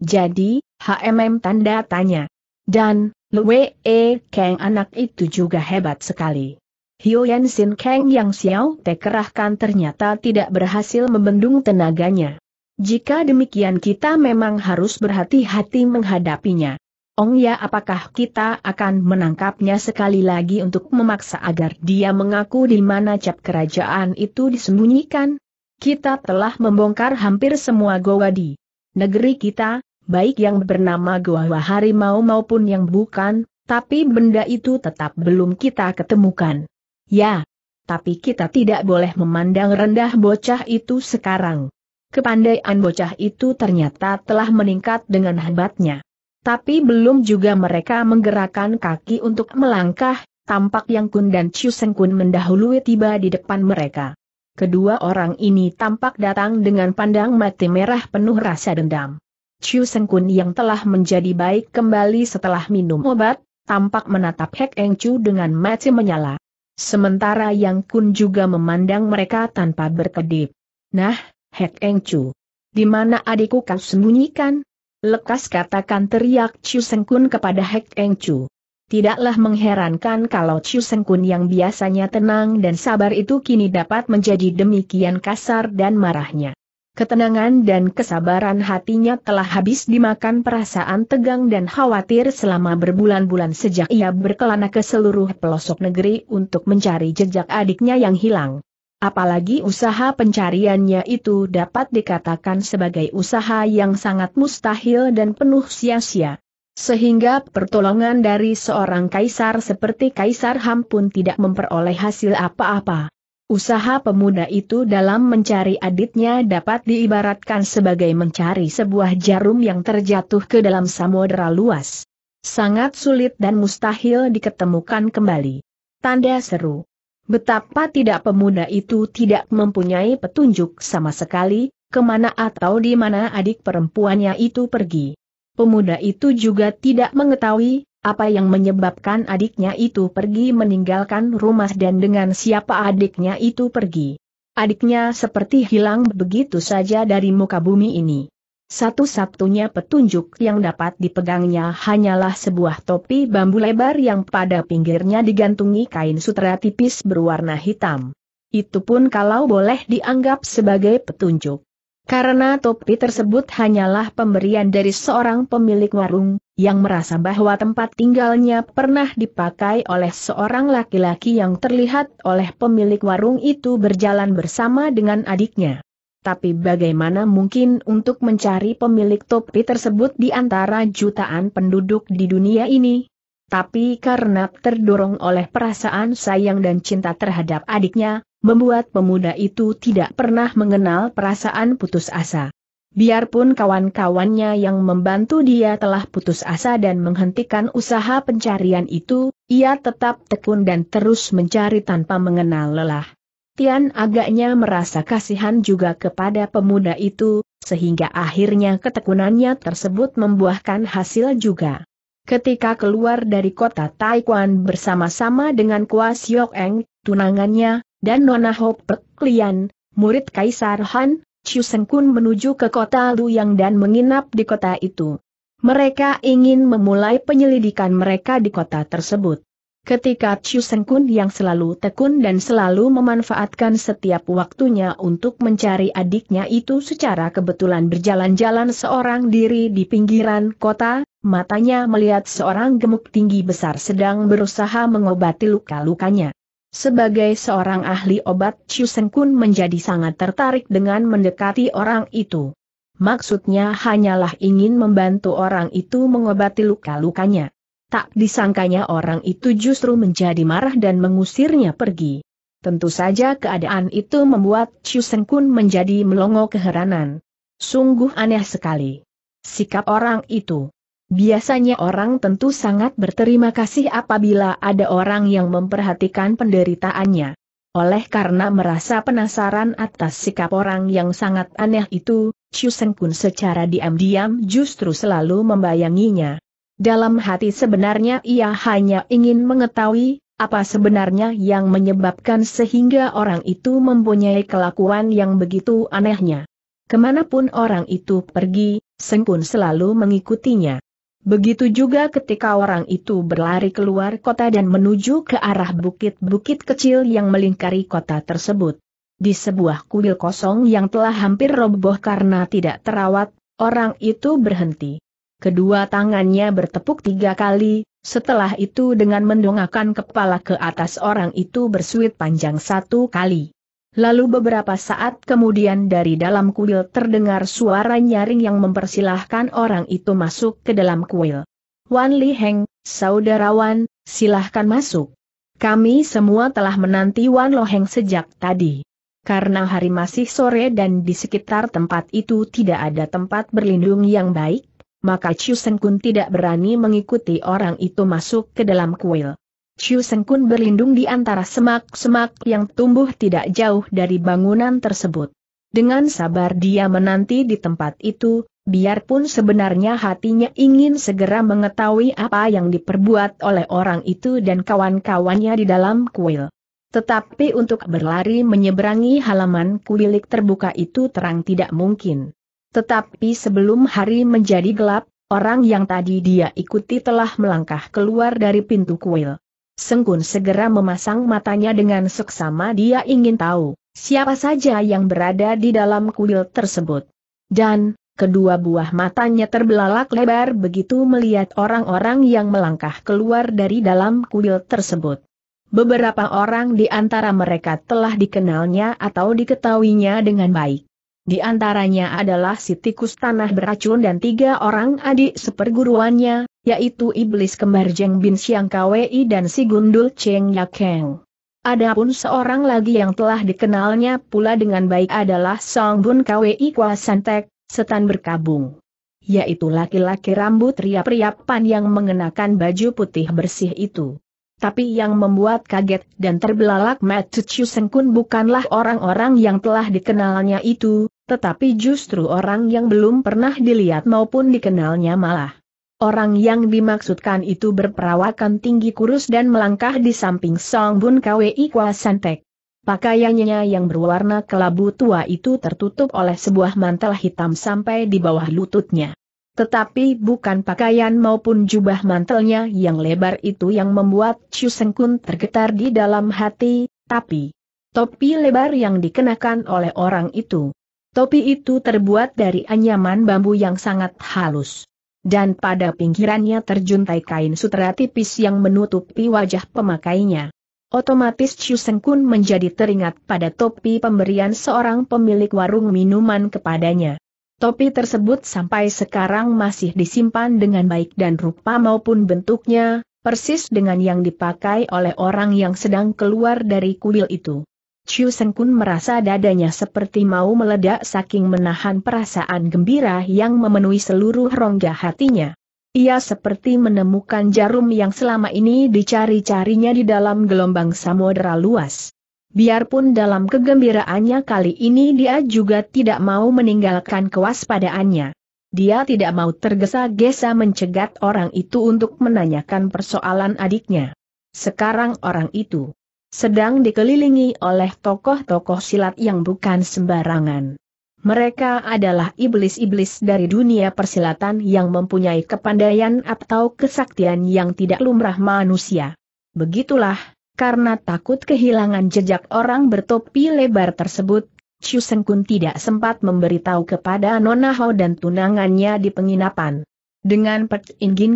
jadi, HMM tanda tanya. Dan, Lwe E Kang anak itu juga hebat sekali. Yen Sin Kang yang Xiao Te kerahkan ternyata tidak berhasil membendung tenaganya. Jika demikian kita memang harus berhati-hati menghadapinya. Ong oh ya apakah kita akan menangkapnya sekali lagi untuk memaksa agar dia mengaku di mana cap kerajaan itu disembunyikan? Kita telah membongkar hampir semua goa di negeri kita, baik yang bernama Goa Harimau maupun yang bukan, tapi benda itu tetap belum kita ketemukan. Ya, tapi kita tidak boleh memandang rendah bocah itu sekarang. Kepandaian bocah itu ternyata telah meningkat dengan hebatnya. Tapi belum juga mereka menggerakkan kaki untuk melangkah, tampak Yang Kun dan Chiu Seng Kun mendahului tiba di depan mereka. Kedua orang ini tampak datang dengan pandang mati merah penuh rasa dendam. Chiu Seng Kun yang telah menjadi baik kembali setelah minum obat, tampak menatap Hek Eng Chu dengan mati menyala. Sementara Yang Kun juga memandang mereka tanpa berkedip. Nah, Hek Eng Chu. Di mana adikku kau sembunyikan? Lekas katakan teriak Chu Sengkun kepada Hek Eng Chu. Tidaklah mengherankan kalau Chu Sengkun yang biasanya tenang dan sabar itu kini dapat menjadi demikian kasar dan marahnya. Ketenangan dan kesabaran hatinya telah habis dimakan perasaan tegang dan khawatir selama berbulan-bulan sejak ia berkelana ke seluruh pelosok negeri untuk mencari jejak adiknya yang hilang. Apalagi usaha pencariannya itu dapat dikatakan sebagai usaha yang sangat mustahil dan penuh sia-sia. Sehingga pertolongan dari seorang kaisar seperti Kaisar Ham pun tidak memperoleh hasil apa-apa. Usaha pemuda itu dalam mencari aditnya dapat diibaratkan sebagai mencari sebuah jarum yang terjatuh ke dalam samudera luas. Sangat sulit dan mustahil diketemukan kembali. Tanda seru. Betapa tidak pemuda itu tidak mempunyai petunjuk sama sekali, kemana atau di mana adik perempuannya itu pergi. Pemuda itu juga tidak mengetahui, apa yang menyebabkan adiknya itu pergi meninggalkan rumah dan dengan siapa adiknya itu pergi. Adiknya seperti hilang begitu saja dari muka bumi ini. Satu-satunya petunjuk yang dapat dipegangnya hanyalah sebuah topi bambu lebar yang pada pinggirnya digantungi kain sutra tipis berwarna hitam. Itu pun kalau boleh dianggap sebagai petunjuk. Karena topi tersebut hanyalah pemberian dari seorang pemilik warung, yang merasa bahwa tempat tinggalnya pernah dipakai oleh seorang laki-laki yang terlihat oleh pemilik warung itu berjalan bersama dengan adiknya tapi bagaimana mungkin untuk mencari pemilik topi tersebut di antara jutaan penduduk di dunia ini? Tapi karena terdorong oleh perasaan sayang dan cinta terhadap adiknya, membuat pemuda itu tidak pernah mengenal perasaan putus asa. Biarpun kawan-kawannya yang membantu dia telah putus asa dan menghentikan usaha pencarian itu, ia tetap tekun dan terus mencari tanpa mengenal lelah. Tian agaknya merasa kasihan juga kepada pemuda itu, sehingga akhirnya ketekunannya tersebut membuahkan hasil juga. Ketika keluar dari kota Taikuan bersama-sama dengan Kua Siok Eng, tunangannya, dan Nona Ho Pek Lian, murid Kaisar Han, Chu Seng Kun menuju ke kota Luyang dan menginap di kota itu. Mereka ingin memulai penyelidikan mereka di kota tersebut. Ketika Chu Seng yang selalu tekun dan selalu memanfaatkan setiap waktunya untuk mencari adiknya itu secara kebetulan berjalan-jalan seorang diri di pinggiran kota, matanya melihat seorang gemuk tinggi besar sedang berusaha mengobati luka-lukanya. Sebagai seorang ahli obat Chu Seng menjadi sangat tertarik dengan mendekati orang itu. Maksudnya hanyalah ingin membantu orang itu mengobati luka-lukanya. Tak disangkanya orang itu justru menjadi marah dan mengusirnya pergi. Tentu saja keadaan itu membuat Seng Kun menjadi melongo keheranan. Sungguh aneh sekali. Sikap orang itu. Biasanya orang tentu sangat berterima kasih apabila ada orang yang memperhatikan penderitaannya. Oleh karena merasa penasaran atas sikap orang yang sangat aneh itu, Seng Kun secara diam-diam justru selalu membayanginya. Dalam hati sebenarnya ia hanya ingin mengetahui, apa sebenarnya yang menyebabkan sehingga orang itu mempunyai kelakuan yang begitu anehnya. Kemanapun orang itu pergi, pun selalu mengikutinya. Begitu juga ketika orang itu berlari keluar kota dan menuju ke arah bukit-bukit kecil yang melingkari kota tersebut. Di sebuah kuil kosong yang telah hampir roboh karena tidak terawat, orang itu berhenti kedua tangannya bertepuk tiga kali, setelah itu dengan mendongakkan kepala ke atas orang itu bersuit panjang satu kali. Lalu beberapa saat kemudian dari dalam kuil terdengar suara nyaring yang mempersilahkan orang itu masuk ke dalam kuil. Wan Li Heng, saudarawan, silahkan masuk. Kami semua telah menanti Wan Lo Heng sejak tadi. Karena hari masih sore dan di sekitar tempat itu tidak ada tempat berlindung yang baik, maka Chiu Sengkun tidak berani mengikuti orang itu masuk ke dalam kuil. Chiu Sengkun berlindung di antara semak-semak yang tumbuh tidak jauh dari bangunan tersebut. Dengan sabar dia menanti di tempat itu, biarpun sebenarnya hatinya ingin segera mengetahui apa yang diperbuat oleh orang itu dan kawan-kawannya di dalam kuil. Tetapi untuk berlari menyeberangi halaman kuilik terbuka itu terang tidak mungkin. Tetapi sebelum hari menjadi gelap, orang yang tadi dia ikuti telah melangkah keluar dari pintu kuil. Sengkun segera memasang matanya dengan seksama dia ingin tahu, siapa saja yang berada di dalam kuil tersebut. Dan, kedua buah matanya terbelalak lebar begitu melihat orang-orang yang melangkah keluar dari dalam kuil tersebut. Beberapa orang di antara mereka telah dikenalnya atau diketahuinya dengan baik. Di antaranya adalah si tikus tanah beracun dan tiga orang adik seperguruannya, yaitu Iblis Kembar Jeng Bin Siang Kwei dan si Gundul Cheng Yakeng. Adapun seorang lagi yang telah dikenalnya pula dengan baik adalah Song Bun Kwei Kwa Santek, setan berkabung. Yaitu laki-laki rambut riap pan yang mengenakan baju putih bersih itu. Tapi yang membuat kaget dan terbelalak Matthew Sengkun bukanlah orang-orang yang telah dikenalnya itu, tetapi justru orang yang belum pernah dilihat maupun dikenalnya malah. Orang yang dimaksudkan itu berperawakan tinggi kurus dan melangkah di samping Song Bun Kwi Kwa Santek. Pakaiannya yang berwarna kelabu tua itu tertutup oleh sebuah mantel hitam sampai di bawah lututnya. Tetapi bukan pakaian maupun jubah mantelnya yang lebar itu yang membuat Chu Sengkun tergetar di dalam hati, tapi topi lebar yang dikenakan oleh orang itu. Topi itu terbuat dari anyaman bambu yang sangat halus. Dan pada pinggirannya terjuntai kain sutra tipis yang menutupi wajah pemakainya. Otomatis Chu Kun menjadi teringat pada topi pemberian seorang pemilik warung minuman kepadanya. Topi tersebut sampai sekarang masih disimpan dengan baik dan rupa maupun bentuknya, persis dengan yang dipakai oleh orang yang sedang keluar dari kuil itu. Chiu Seng Kun merasa dadanya seperti mau meledak saking menahan perasaan gembira yang memenuhi seluruh rongga hatinya. Ia seperti menemukan jarum yang selama ini dicari-carinya di dalam gelombang samudera luas. Biarpun dalam kegembiraannya kali ini dia juga tidak mau meninggalkan kewaspadaannya. Dia tidak mau tergesa-gesa mencegat orang itu untuk menanyakan persoalan adiknya. Sekarang orang itu sedang dikelilingi oleh tokoh-tokoh silat yang bukan sembarangan. Mereka adalah iblis-iblis dari dunia persilatan yang mempunyai kepandaian atau kesaktian yang tidak lumrah manusia. Begitulah, karena takut kehilangan jejak orang bertopi lebar tersebut, Chu Sengkun tidak sempat memberitahu kepada Nona Hao dan tunangannya di penginapan. Dengan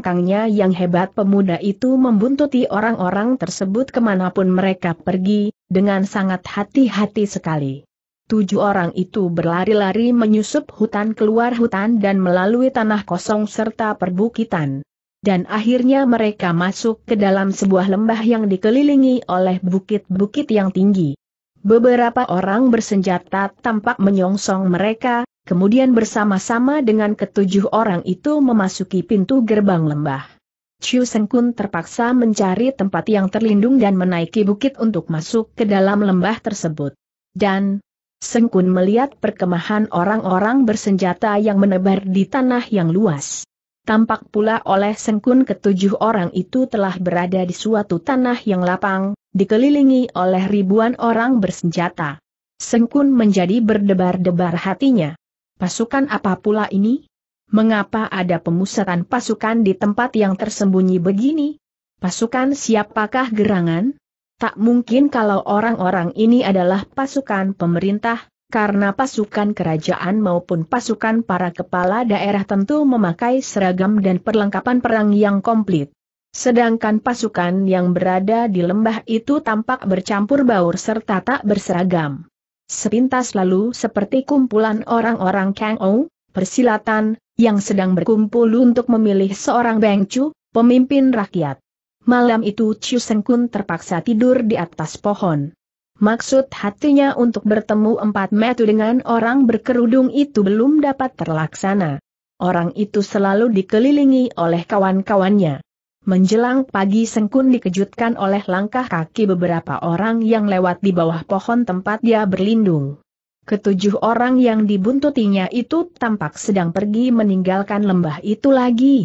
kangnya yang hebat pemuda itu membuntuti orang-orang tersebut kemanapun mereka pergi, dengan sangat hati-hati sekali. Tujuh orang itu berlari-lari menyusup hutan keluar hutan dan melalui tanah kosong serta perbukitan. Dan akhirnya mereka masuk ke dalam sebuah lembah yang dikelilingi oleh bukit-bukit yang tinggi. Beberapa orang bersenjata tampak menyongsong mereka, Kemudian bersama-sama dengan ketujuh orang itu memasuki pintu gerbang lembah. Chiu Sengkun terpaksa mencari tempat yang terlindung dan menaiki bukit untuk masuk ke dalam lembah tersebut. Dan Sengkun melihat perkemahan orang-orang bersenjata yang menebar di tanah yang luas. Tampak pula oleh Sengkun ketujuh orang itu telah berada di suatu tanah yang lapang, dikelilingi oleh ribuan orang bersenjata. Sengkun menjadi berdebar-debar hatinya. Pasukan apa pula ini? Mengapa ada pemusatan pasukan di tempat yang tersembunyi begini? Pasukan siapakah gerangan? Tak mungkin kalau orang-orang ini adalah pasukan pemerintah, karena pasukan kerajaan maupun pasukan para kepala daerah tentu memakai seragam dan perlengkapan perang yang komplit. Sedangkan pasukan yang berada di lembah itu tampak bercampur baur serta tak berseragam. Sepintas lalu seperti kumpulan orang-orang Kang Ou, persilatan, yang sedang berkumpul untuk memilih seorang Chu, pemimpin rakyat. Malam itu Chu Sengkun terpaksa tidur di atas pohon. Maksud hatinya untuk bertemu empat metu dengan orang berkerudung itu belum dapat terlaksana. Orang itu selalu dikelilingi oleh kawan-kawannya. Menjelang pagi Sengkun dikejutkan oleh langkah kaki beberapa orang yang lewat di bawah pohon tempat dia berlindung. Ketujuh orang yang dibuntutinya itu tampak sedang pergi meninggalkan lembah itu lagi.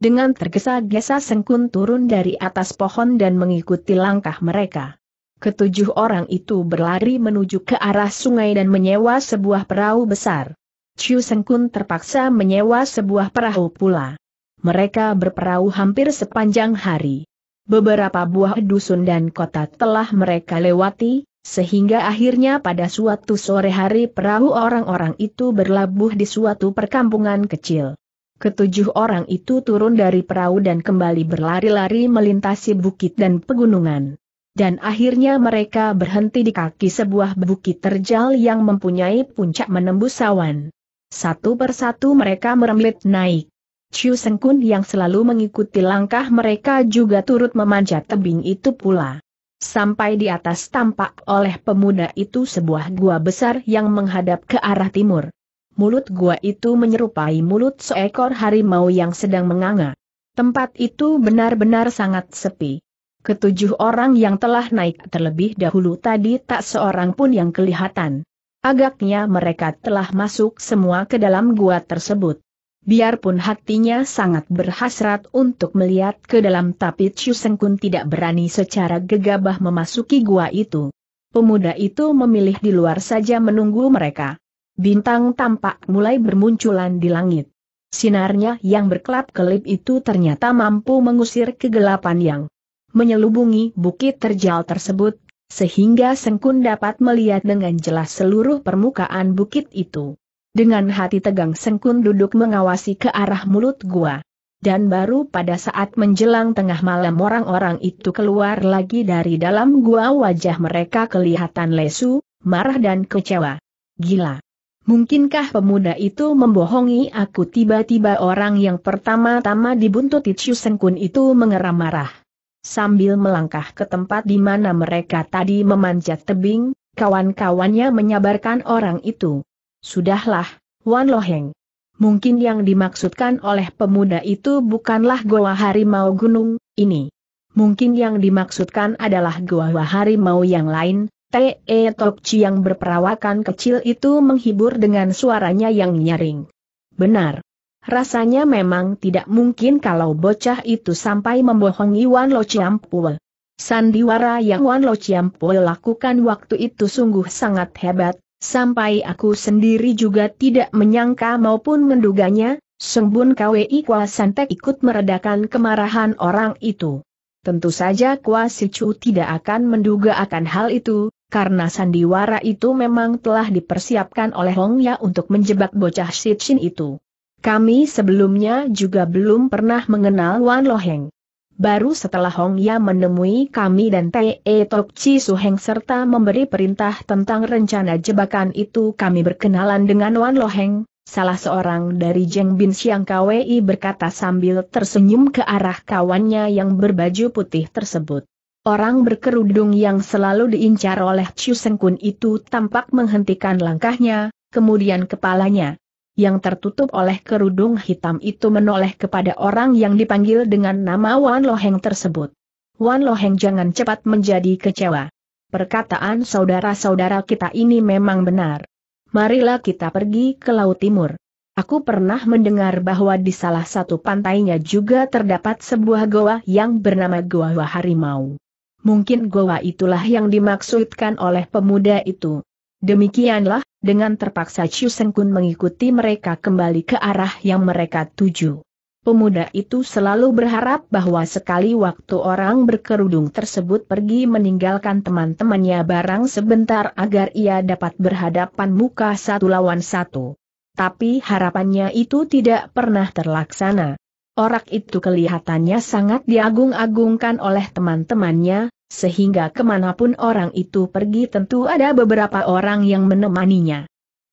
Dengan tergesa-gesa Sengkun turun dari atas pohon dan mengikuti langkah mereka. Ketujuh orang itu berlari menuju ke arah sungai dan menyewa sebuah perahu besar. Chiu Sengkun terpaksa menyewa sebuah perahu pula mereka berperahu hampir sepanjang hari. Beberapa buah dusun dan kota telah mereka lewati, sehingga akhirnya pada suatu sore hari perahu orang-orang itu berlabuh di suatu perkampungan kecil. Ketujuh orang itu turun dari perahu dan kembali berlari-lari melintasi bukit dan pegunungan. Dan akhirnya mereka berhenti di kaki sebuah bukit terjal yang mempunyai puncak menembus sawan. Satu persatu mereka merembet naik. Chu Seng Kun yang selalu mengikuti langkah mereka juga turut memanjat tebing itu pula. Sampai di atas tampak oleh pemuda itu sebuah gua besar yang menghadap ke arah timur. Mulut gua itu menyerupai mulut seekor harimau yang sedang menganga. Tempat itu benar-benar sangat sepi. Ketujuh orang yang telah naik terlebih dahulu tadi tak seorang pun yang kelihatan. Agaknya mereka telah masuk semua ke dalam gua tersebut. Biarpun hatinya sangat berhasrat untuk melihat ke dalam tapi Chu Sengkun tidak berani secara gegabah memasuki gua itu. Pemuda itu memilih di luar saja menunggu mereka. Bintang tampak mulai bermunculan di langit. Sinarnya yang berkelap-kelip itu ternyata mampu mengusir kegelapan yang menyelubungi bukit terjal tersebut, sehingga Sengkun dapat melihat dengan jelas seluruh permukaan bukit itu. Dengan hati tegang Sengkun duduk mengawasi ke arah mulut gua. Dan baru pada saat menjelang tengah malam orang-orang itu keluar lagi dari dalam gua wajah mereka kelihatan lesu, marah dan kecewa. Gila. Mungkinkah pemuda itu membohongi aku tiba-tiba orang yang pertama-tama dibuntut Itchu Sengkun itu mengeram marah. Sambil melangkah ke tempat di mana mereka tadi memanjat tebing, kawan-kawannya menyabarkan orang itu. Sudahlah, Wan Loheng. Mungkin yang dimaksudkan oleh pemuda itu bukanlah Goa Harimau Gunung, ini. Mungkin yang dimaksudkan adalah Goa Harimau yang lain, T.E. E Tokci yang berperawakan kecil itu menghibur dengan suaranya yang nyaring. Benar. Rasanya memang tidak mungkin kalau bocah itu sampai membohongi Wan Lo Ciampul. Sandiwara yang Wan Lo Ciampul lakukan waktu itu sungguh sangat hebat, Sampai aku sendiri juga tidak menyangka maupun menduganya, Sengbun Kwei Kwa Santek ikut meredakan kemarahan orang itu. Tentu saja Kwa Sichu tidak akan menduga akan hal itu, karena sandiwara itu memang telah dipersiapkan oleh Hong Ya untuk menjebak bocah Sitchin itu. Kami sebelumnya juga belum pernah mengenal Wan Loheng. Baru setelah Hong Ya menemui kami dan Te e Tok Chi Heng serta memberi perintah tentang rencana jebakan itu kami berkenalan dengan Wan Lo Heng, salah seorang dari Jeng Bin Siang KWI berkata sambil tersenyum ke arah kawannya yang berbaju putih tersebut. Orang berkerudung yang selalu diincar oleh Chu Kun itu tampak menghentikan langkahnya, kemudian kepalanya yang tertutup oleh kerudung hitam itu menoleh kepada orang yang dipanggil dengan nama Wan Loheng tersebut. Wan Loheng jangan cepat menjadi kecewa. Perkataan saudara-saudara kita ini memang benar. Marilah kita pergi ke Laut Timur. Aku pernah mendengar bahwa di salah satu pantainya juga terdapat sebuah goa yang bernama Goa Harimau. Mungkin goa itulah yang dimaksudkan oleh pemuda itu. Demikianlah, dengan terpaksa Chiu Seng Kun mengikuti mereka kembali ke arah yang mereka tuju. Pemuda itu selalu berharap bahwa sekali waktu orang berkerudung tersebut pergi meninggalkan teman-temannya barang sebentar agar ia dapat berhadapan muka satu lawan satu. Tapi harapannya itu tidak pernah terlaksana. Orak itu kelihatannya sangat diagung-agungkan oleh teman-temannya, sehingga kemanapun orang itu pergi tentu ada beberapa orang yang menemaninya.